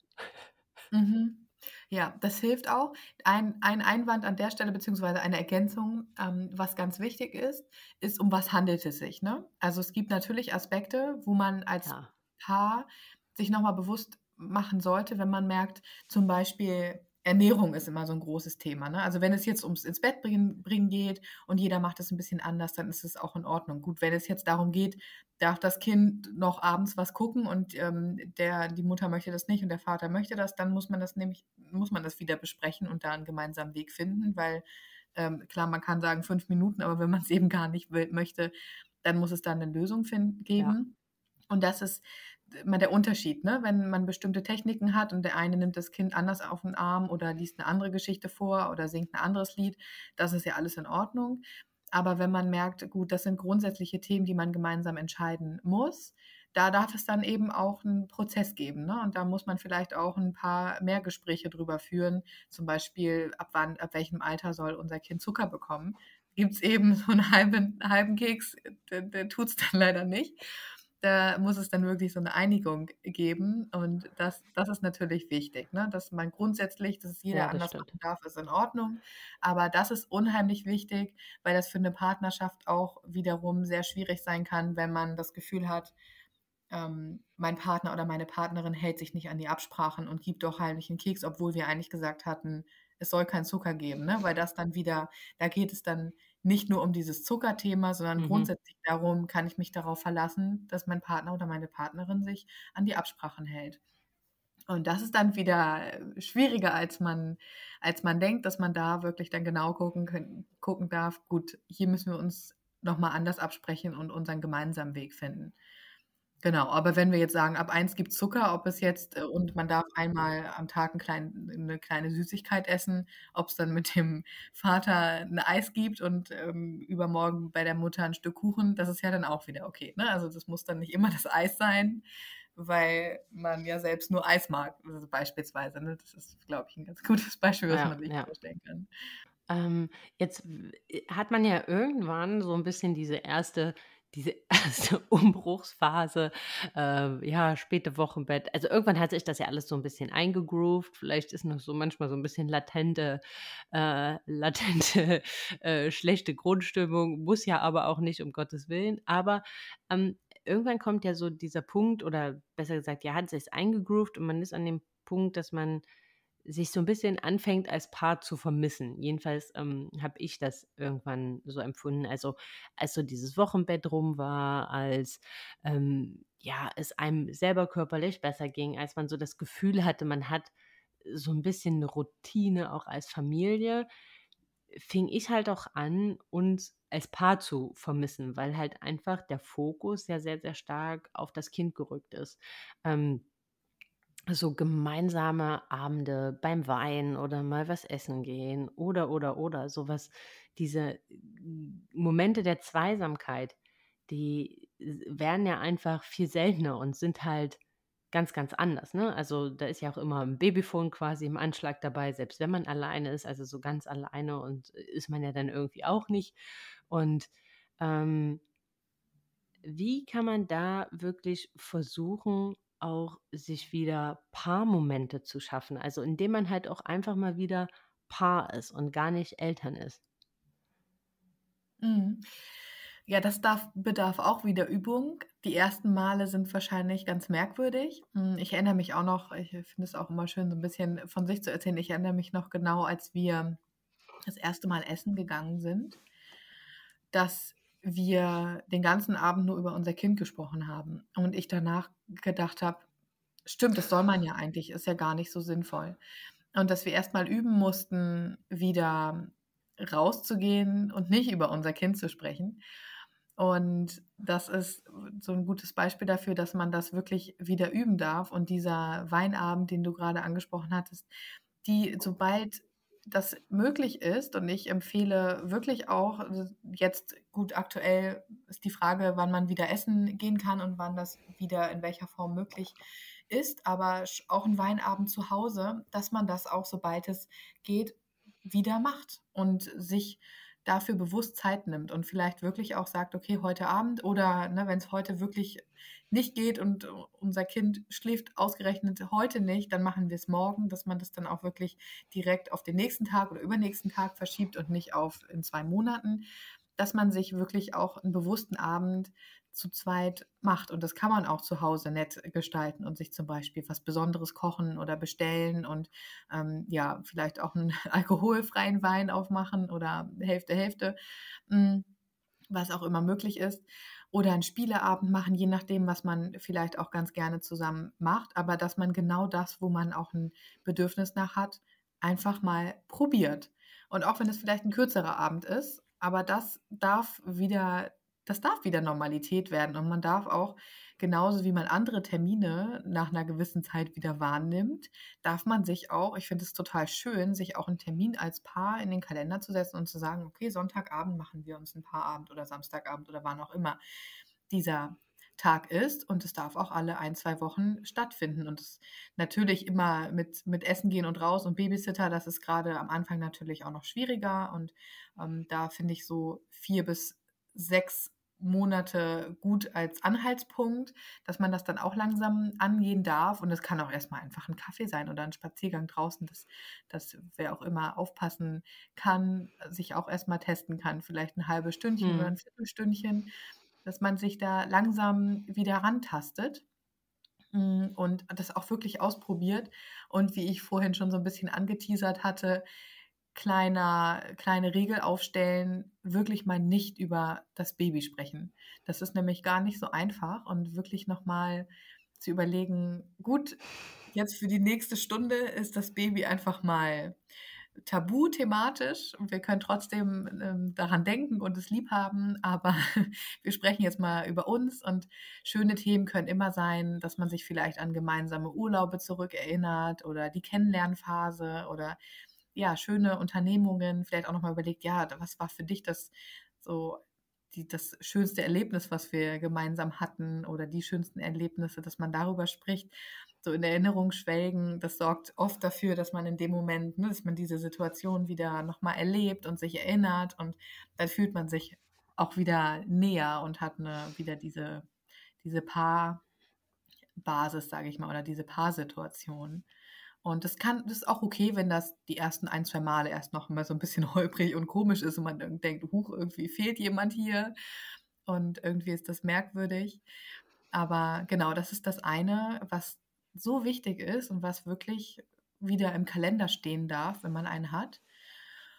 Mhm. Ja, das hilft auch. Ein, ein Einwand an der Stelle, beziehungsweise eine Ergänzung, ähm, was ganz wichtig ist, ist, um was handelt es sich. Ne? Also es gibt natürlich Aspekte, wo man als ja. Paar sich nochmal bewusst machen sollte, wenn man merkt, zum Beispiel, Ernährung ist immer so ein großes Thema. Ne? Also wenn es jetzt ums ins Bett bringen, bringen geht und jeder macht es ein bisschen anders, dann ist es auch in Ordnung. Gut, wenn es jetzt darum geht, darf das Kind noch abends was gucken und ähm, der, die Mutter möchte das nicht und der Vater möchte das, dann muss man das nämlich, muss man das wieder besprechen und da einen gemeinsamen Weg finden, weil ähm, klar, man kann sagen fünf Minuten, aber wenn man es eben gar nicht will, möchte, dann muss es dann eine Lösung finden, geben. Ja. Und das ist immer der Unterschied, ne? wenn man bestimmte Techniken hat und der eine nimmt das Kind anders auf den Arm oder liest eine andere Geschichte vor oder singt ein anderes Lied, das ist ja alles in Ordnung. Aber wenn man merkt, gut, das sind grundsätzliche Themen, die man gemeinsam entscheiden muss, da darf es dann eben auch einen Prozess geben. Ne? Und da muss man vielleicht auch ein paar mehr Gespräche drüber führen. Zum Beispiel, ab wann, ab welchem Alter soll unser Kind Zucker bekommen? Gibt es eben so einen halben, halben Keks, der, der tut es dann leider nicht da muss es dann wirklich so eine Einigung geben. Und das, das ist natürlich wichtig, ne? dass man grundsätzlich, dass es jeder ja, das anders stimmt. machen darf, ist in Ordnung. Aber das ist unheimlich wichtig, weil das für eine Partnerschaft auch wiederum sehr schwierig sein kann, wenn man das Gefühl hat, ähm, mein Partner oder meine Partnerin hält sich nicht an die Absprachen und gibt doch heimlich einen Keks, obwohl wir eigentlich gesagt hatten, es soll keinen Zucker geben, ne? weil das dann wieder, da geht es dann nicht nur um dieses Zuckerthema, sondern mhm. grundsätzlich darum, kann ich mich darauf verlassen, dass mein Partner oder meine Partnerin sich an die Absprachen hält. Und das ist dann wieder äh, schwieriger, als man, als man denkt, dass man da wirklich dann genau gucken, können, gucken darf, gut, hier müssen wir uns nochmal anders absprechen und unseren gemeinsamen Weg finden. Genau, aber wenn wir jetzt sagen, ab eins gibt Zucker, ob es jetzt äh, und man darf einmal am Tag ein klein, eine kleine Süßigkeit essen, ob es dann mit dem Vater ein Eis gibt und ähm, übermorgen bei der Mutter ein Stück Kuchen, das ist ja dann auch wieder okay. Ne? Also das muss dann nicht immer das Eis sein, weil man ja selbst nur Eis mag, also beispielsweise. Ne? Das ist, glaube ich, ein ganz gutes Beispiel, was ja, man sich ja. vorstellen kann. Ähm, jetzt hat man ja irgendwann so ein bisschen diese erste diese erste Umbruchsphase, äh, ja, späte Wochenbett. Also irgendwann hat sich das ja alles so ein bisschen eingegroovt. Vielleicht ist noch so manchmal so ein bisschen latente, äh, latente, äh, schlechte Grundstimmung. Muss ja aber auch nicht, um Gottes Willen. Aber ähm, irgendwann kommt ja so dieser Punkt, oder besser gesagt, ja, hat sich eingegroovt und man ist an dem Punkt, dass man sich so ein bisschen anfängt, als Paar zu vermissen. Jedenfalls ähm, habe ich das irgendwann so empfunden. Also als so dieses Wochenbett rum war, als ähm, ja, es einem selber körperlich besser ging, als man so das Gefühl hatte, man hat so ein bisschen eine Routine auch als Familie, fing ich halt auch an, uns als Paar zu vermissen, weil halt einfach der Fokus ja sehr, sehr stark auf das Kind gerückt ist. Ähm, so gemeinsame Abende beim Wein oder mal was essen gehen oder oder oder sowas, diese äh, Momente der Zweisamkeit, die werden ja einfach viel seltener und sind halt ganz, ganz anders. Ne? Also da ist ja auch immer ein Babyfon quasi im Anschlag dabei, selbst wenn man alleine ist, also so ganz alleine und äh, ist man ja dann irgendwie auch nicht. Und ähm, wie kann man da wirklich versuchen, auch sich wieder Paarmomente zu schaffen. Also indem man halt auch einfach mal wieder Paar ist und gar nicht Eltern ist. Mhm. Ja, das darf, bedarf auch wieder Übung. Die ersten Male sind wahrscheinlich ganz merkwürdig. Hm, ich erinnere mich auch noch, ich finde es auch immer schön, so ein bisschen von sich zu erzählen. Ich erinnere mich noch genau, als wir das erste Mal essen gegangen sind, dass wir den ganzen Abend nur über unser Kind gesprochen haben und ich danach gedacht habe, stimmt, das soll man ja eigentlich, ist ja gar nicht so sinnvoll. Und dass wir erstmal üben mussten, wieder rauszugehen und nicht über unser Kind zu sprechen. Und das ist so ein gutes Beispiel dafür, dass man das wirklich wieder üben darf. Und dieser Weinabend, den du gerade angesprochen hattest, die, sobald das möglich ist. Und ich empfehle wirklich auch, also jetzt gut aktuell ist die Frage, wann man wieder essen gehen kann und wann das wieder in welcher Form möglich ist, aber auch ein Weinabend zu Hause, dass man das auch, sobald es geht, wieder macht und sich dafür bewusst Zeit nimmt und vielleicht wirklich auch sagt, okay, heute Abend oder ne, wenn es heute wirklich nicht geht und äh, unser Kind schläft ausgerechnet heute nicht, dann machen wir es morgen, dass man das dann auch wirklich direkt auf den nächsten Tag oder übernächsten Tag verschiebt und nicht auf in zwei Monaten, dass man sich wirklich auch einen bewussten Abend zu zweit macht. Und das kann man auch zu Hause nett gestalten und sich zum Beispiel was Besonderes kochen oder bestellen und ähm, ja, vielleicht auch einen alkoholfreien Wein aufmachen oder Hälfte, Hälfte, hm, was auch immer möglich ist oder einen Spieleabend machen, je nachdem, was man vielleicht auch ganz gerne zusammen macht, aber dass man genau das, wo man auch ein Bedürfnis nach hat, einfach mal probiert. Und auch wenn es vielleicht ein kürzerer Abend ist, aber das darf wieder das darf wieder Normalität werden und man darf auch genauso wie man andere Termine nach einer gewissen Zeit wieder wahrnimmt, darf man sich auch, ich finde es total schön, sich auch einen Termin als Paar in den Kalender zu setzen und zu sagen, okay, Sonntagabend machen wir uns ein Paarabend oder Samstagabend oder wann auch immer dieser Tag ist und es darf auch alle ein, zwei Wochen stattfinden und es natürlich immer mit, mit Essen gehen und raus und Babysitter, das ist gerade am Anfang natürlich auch noch schwieriger und ähm, da finde ich so vier bis sechs Monate gut als Anhaltspunkt, dass man das dann auch langsam angehen darf. Und es kann auch erstmal einfach ein Kaffee sein oder ein Spaziergang draußen, dass, dass wer auch immer aufpassen kann, sich auch erstmal testen kann, vielleicht ein halbes Stündchen hm. oder ein Viertelstündchen, dass man sich da langsam wieder rantastet hm, und das auch wirklich ausprobiert. Und wie ich vorhin schon so ein bisschen angeteasert hatte, kleiner, kleine Regel aufstellen, wirklich mal nicht über das Baby sprechen. Das ist nämlich gar nicht so einfach und wirklich nochmal zu überlegen, gut, jetzt für die nächste Stunde ist das Baby einfach mal tabu thematisch und wir können trotzdem ähm, daran denken und es lieb haben, aber wir sprechen jetzt mal über uns und schöne Themen können immer sein, dass man sich vielleicht an gemeinsame Urlaube zurückerinnert oder die Kennenlernphase oder ja, schöne Unternehmungen, vielleicht auch nochmal überlegt, ja, was war für dich das so die, das schönste Erlebnis, was wir gemeinsam hatten oder die schönsten Erlebnisse, dass man darüber spricht, so in Erinnerung schwelgen, das sorgt oft dafür, dass man in dem Moment, ne, dass man diese Situation wieder nochmal erlebt und sich erinnert und dann fühlt man sich auch wieder näher und hat eine, wieder diese, diese Paarbasis, sage ich mal, oder diese Paarsituation. Und das kann, das ist auch okay, wenn das die ersten ein, zwei Male erst noch mal so ein bisschen holprig und komisch ist und man denkt, huch, irgendwie fehlt jemand hier und irgendwie ist das merkwürdig. Aber genau, das ist das eine, was so wichtig ist und was wirklich wieder im Kalender stehen darf, wenn man einen hat.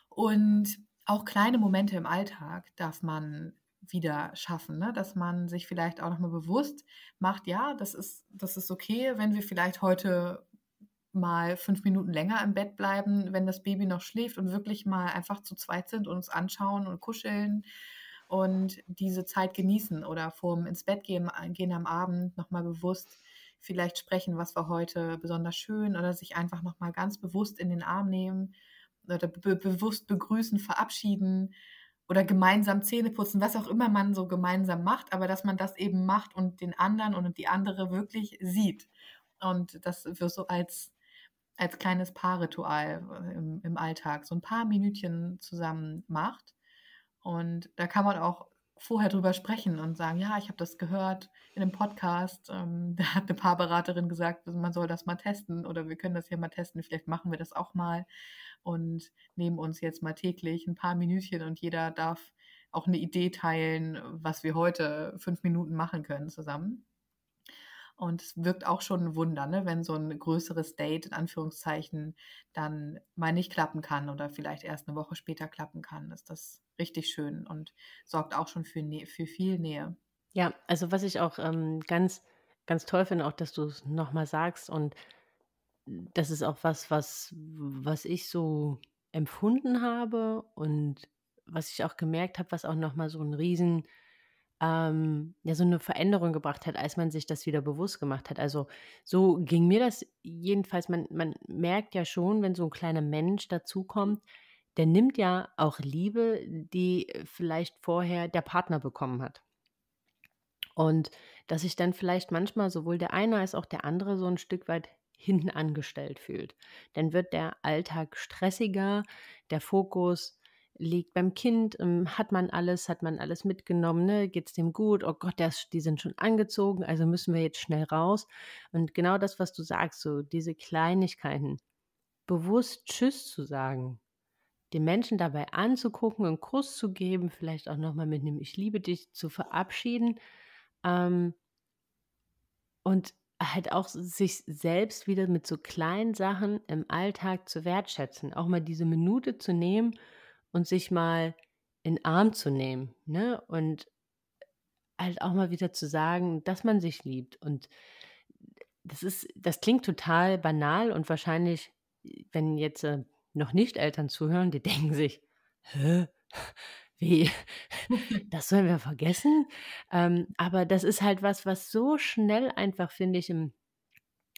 Und auch kleine Momente im Alltag darf man wieder schaffen, ne? dass man sich vielleicht auch nochmal bewusst macht, ja, das ist, das ist okay, wenn wir vielleicht heute mal fünf Minuten länger im Bett bleiben, wenn das Baby noch schläft und wirklich mal einfach zu zweit sind und uns anschauen und kuscheln und diese Zeit genießen oder vorm ins Bett gehen, äh, gehen am Abend nochmal bewusst vielleicht sprechen, was war heute besonders schön oder sich einfach nochmal ganz bewusst in den Arm nehmen oder be bewusst begrüßen, verabschieden oder gemeinsam Zähne putzen, was auch immer man so gemeinsam macht, aber dass man das eben macht und den anderen und die andere wirklich sieht und das so als als kleines Paarritual äh, im, im Alltag so ein paar Minütchen zusammen macht. Und da kann man auch vorher drüber sprechen und sagen, ja, ich habe das gehört in einem Podcast, ähm, da hat eine Paarberaterin gesagt, also man soll das mal testen oder wir können das hier mal testen, vielleicht machen wir das auch mal und nehmen uns jetzt mal täglich ein paar Minütchen und jeder darf auch eine Idee teilen, was wir heute fünf Minuten machen können zusammen. Und es wirkt auch schon ein Wunder, ne, wenn so ein größeres Date in Anführungszeichen dann mal nicht klappen kann oder vielleicht erst eine Woche später klappen kann. Ist das richtig schön und sorgt auch schon für, für viel Nähe. Ja, also was ich auch ähm, ganz, ganz toll finde, auch dass du es nochmal sagst und das ist auch was, was, was ich so empfunden habe und was ich auch gemerkt habe, was auch nochmal so ein riesen ähm, ja, so eine Veränderung gebracht hat, als man sich das wieder bewusst gemacht hat. Also so ging mir das jedenfalls. Man, man merkt ja schon, wenn so ein kleiner Mensch dazukommt, der nimmt ja auch Liebe, die äh, vielleicht vorher der Partner bekommen hat. Und dass sich dann vielleicht manchmal sowohl der eine als auch der andere so ein Stück weit hinten angestellt fühlt. Dann wird der Alltag stressiger, der Fokus liegt beim Kind, ähm, hat man alles, hat man alles mitgenommen, ne? geht es dem gut, oh Gott, der, die sind schon angezogen, also müssen wir jetzt schnell raus. Und genau das, was du sagst, so diese Kleinigkeiten, bewusst Tschüss zu sagen, den Menschen dabei anzugucken, einen Kuss zu geben, vielleicht auch nochmal mit einem Ich liebe dich zu verabschieden ähm, und halt auch sich selbst wieder mit so kleinen Sachen im Alltag zu wertschätzen, auch mal diese Minute zu nehmen und sich mal in Arm zu nehmen, ne? Und halt auch mal wieder zu sagen, dass man sich liebt. Und das ist, das klingt total banal und wahrscheinlich, wenn jetzt äh, noch nicht Eltern zuhören, die denken sich, hä? Wie? Das sollen wir vergessen? Ähm, aber das ist halt was, was so schnell einfach, finde ich, im,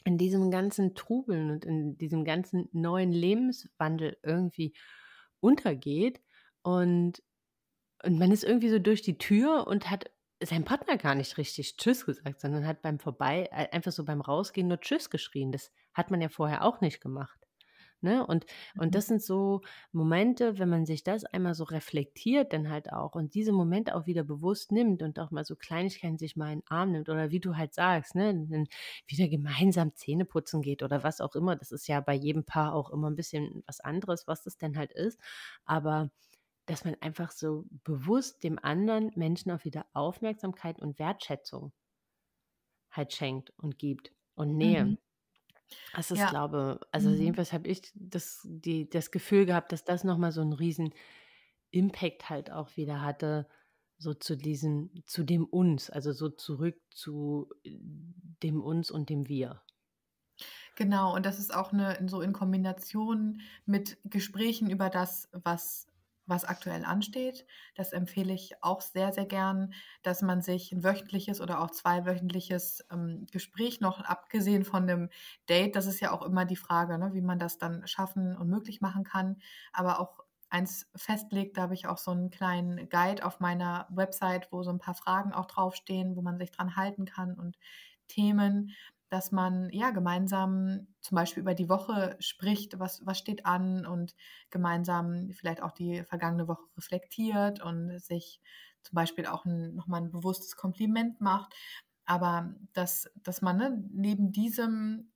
in diesem ganzen Trubeln und in diesem ganzen neuen Lebenswandel irgendwie untergeht und, und man ist irgendwie so durch die Tür und hat seinem Partner gar nicht richtig Tschüss gesagt, sondern hat beim Vorbei, äh, einfach so beim Rausgehen nur Tschüss geschrien. Das hat man ja vorher auch nicht gemacht. Ne? Und, und mhm. das sind so Momente, wenn man sich das einmal so reflektiert, dann halt auch und diese Momente auch wieder bewusst nimmt und auch mal so Kleinigkeiten sich mal in den Arm nimmt oder wie du halt sagst, ne? dann wieder gemeinsam Zähne putzen geht oder was auch immer. Das ist ja bei jedem Paar auch immer ein bisschen was anderes, was das denn halt ist. Aber dass man einfach so bewusst dem anderen Menschen auch wieder Aufmerksamkeit und Wertschätzung halt schenkt und gibt und Nähe. Mhm. Also ich ja. glaube, also, also mhm. jedenfalls habe ich das, die, das Gefühl gehabt, dass das nochmal so einen riesen Impact halt auch wieder hatte, so zu diesem, zu dem Uns, also so zurück zu äh, dem Uns und dem Wir. Genau, und das ist auch eine, so in Kombination mit Gesprächen über das, was was aktuell ansteht. Das empfehle ich auch sehr, sehr gern, dass man sich ein wöchentliches oder auch zweiwöchentliches ähm, Gespräch noch, abgesehen von dem Date, das ist ja auch immer die Frage, ne, wie man das dann schaffen und möglich machen kann, aber auch eins festlegt, da habe ich auch so einen kleinen Guide auf meiner Website, wo so ein paar Fragen auch draufstehen, wo man sich dran halten kann und Themen, dass man ja gemeinsam zum Beispiel über die Woche spricht, was, was steht an und gemeinsam vielleicht auch die vergangene Woche reflektiert und sich zum Beispiel auch ein, nochmal ein bewusstes Kompliment macht. Aber dass, dass man ne, neben diesem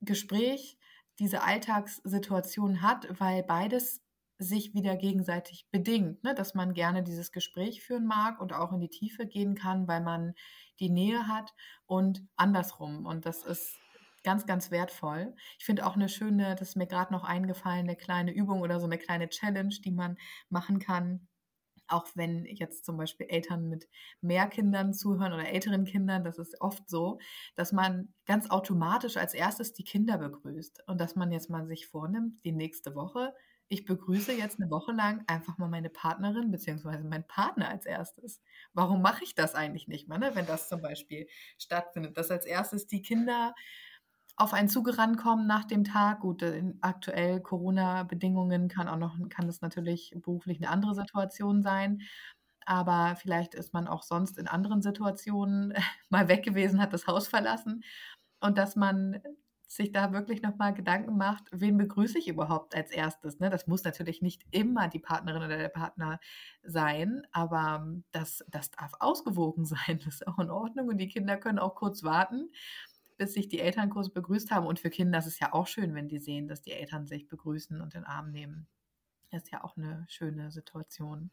Gespräch diese Alltagssituation hat, weil beides sich wieder gegenseitig bedingt, ne? dass man gerne dieses Gespräch führen mag und auch in die Tiefe gehen kann, weil man die Nähe hat und andersrum. Und das ist ganz, ganz wertvoll. Ich finde auch eine schöne, das ist mir gerade noch eingefallen, eine kleine Übung oder so eine kleine Challenge, die man machen kann. Auch wenn jetzt zum Beispiel Eltern mit mehr Kindern zuhören oder älteren Kindern, das ist oft so, dass man ganz automatisch als erstes die Kinder begrüßt und dass man jetzt mal sich vornimmt, die nächste Woche ich begrüße jetzt eine Woche lang einfach mal meine Partnerin bzw. meinen Partner als erstes. Warum mache ich das eigentlich nicht mal, ne, wenn das zum Beispiel stattfindet, dass als erstes die Kinder auf einen zugerannt kommen nach dem Tag. Gut, äh, in aktuell Corona-Bedingungen kann auch noch, kann es natürlich beruflich eine andere Situation sein. Aber vielleicht ist man auch sonst in anderen Situationen mal weg gewesen, hat das Haus verlassen. Und dass man sich da wirklich nochmal Gedanken macht, wen begrüße ich überhaupt als erstes. Ne? Das muss natürlich nicht immer die Partnerin oder der Partner sein, aber ähm, das, das darf ausgewogen sein. Das ist auch in Ordnung und die Kinder können auch kurz warten, bis sich die Eltern kurz begrüßt haben. Und für Kinder ist es ja auch schön, wenn die sehen, dass die Eltern sich begrüßen und den Arm nehmen. Das ist ja auch eine schöne Situation.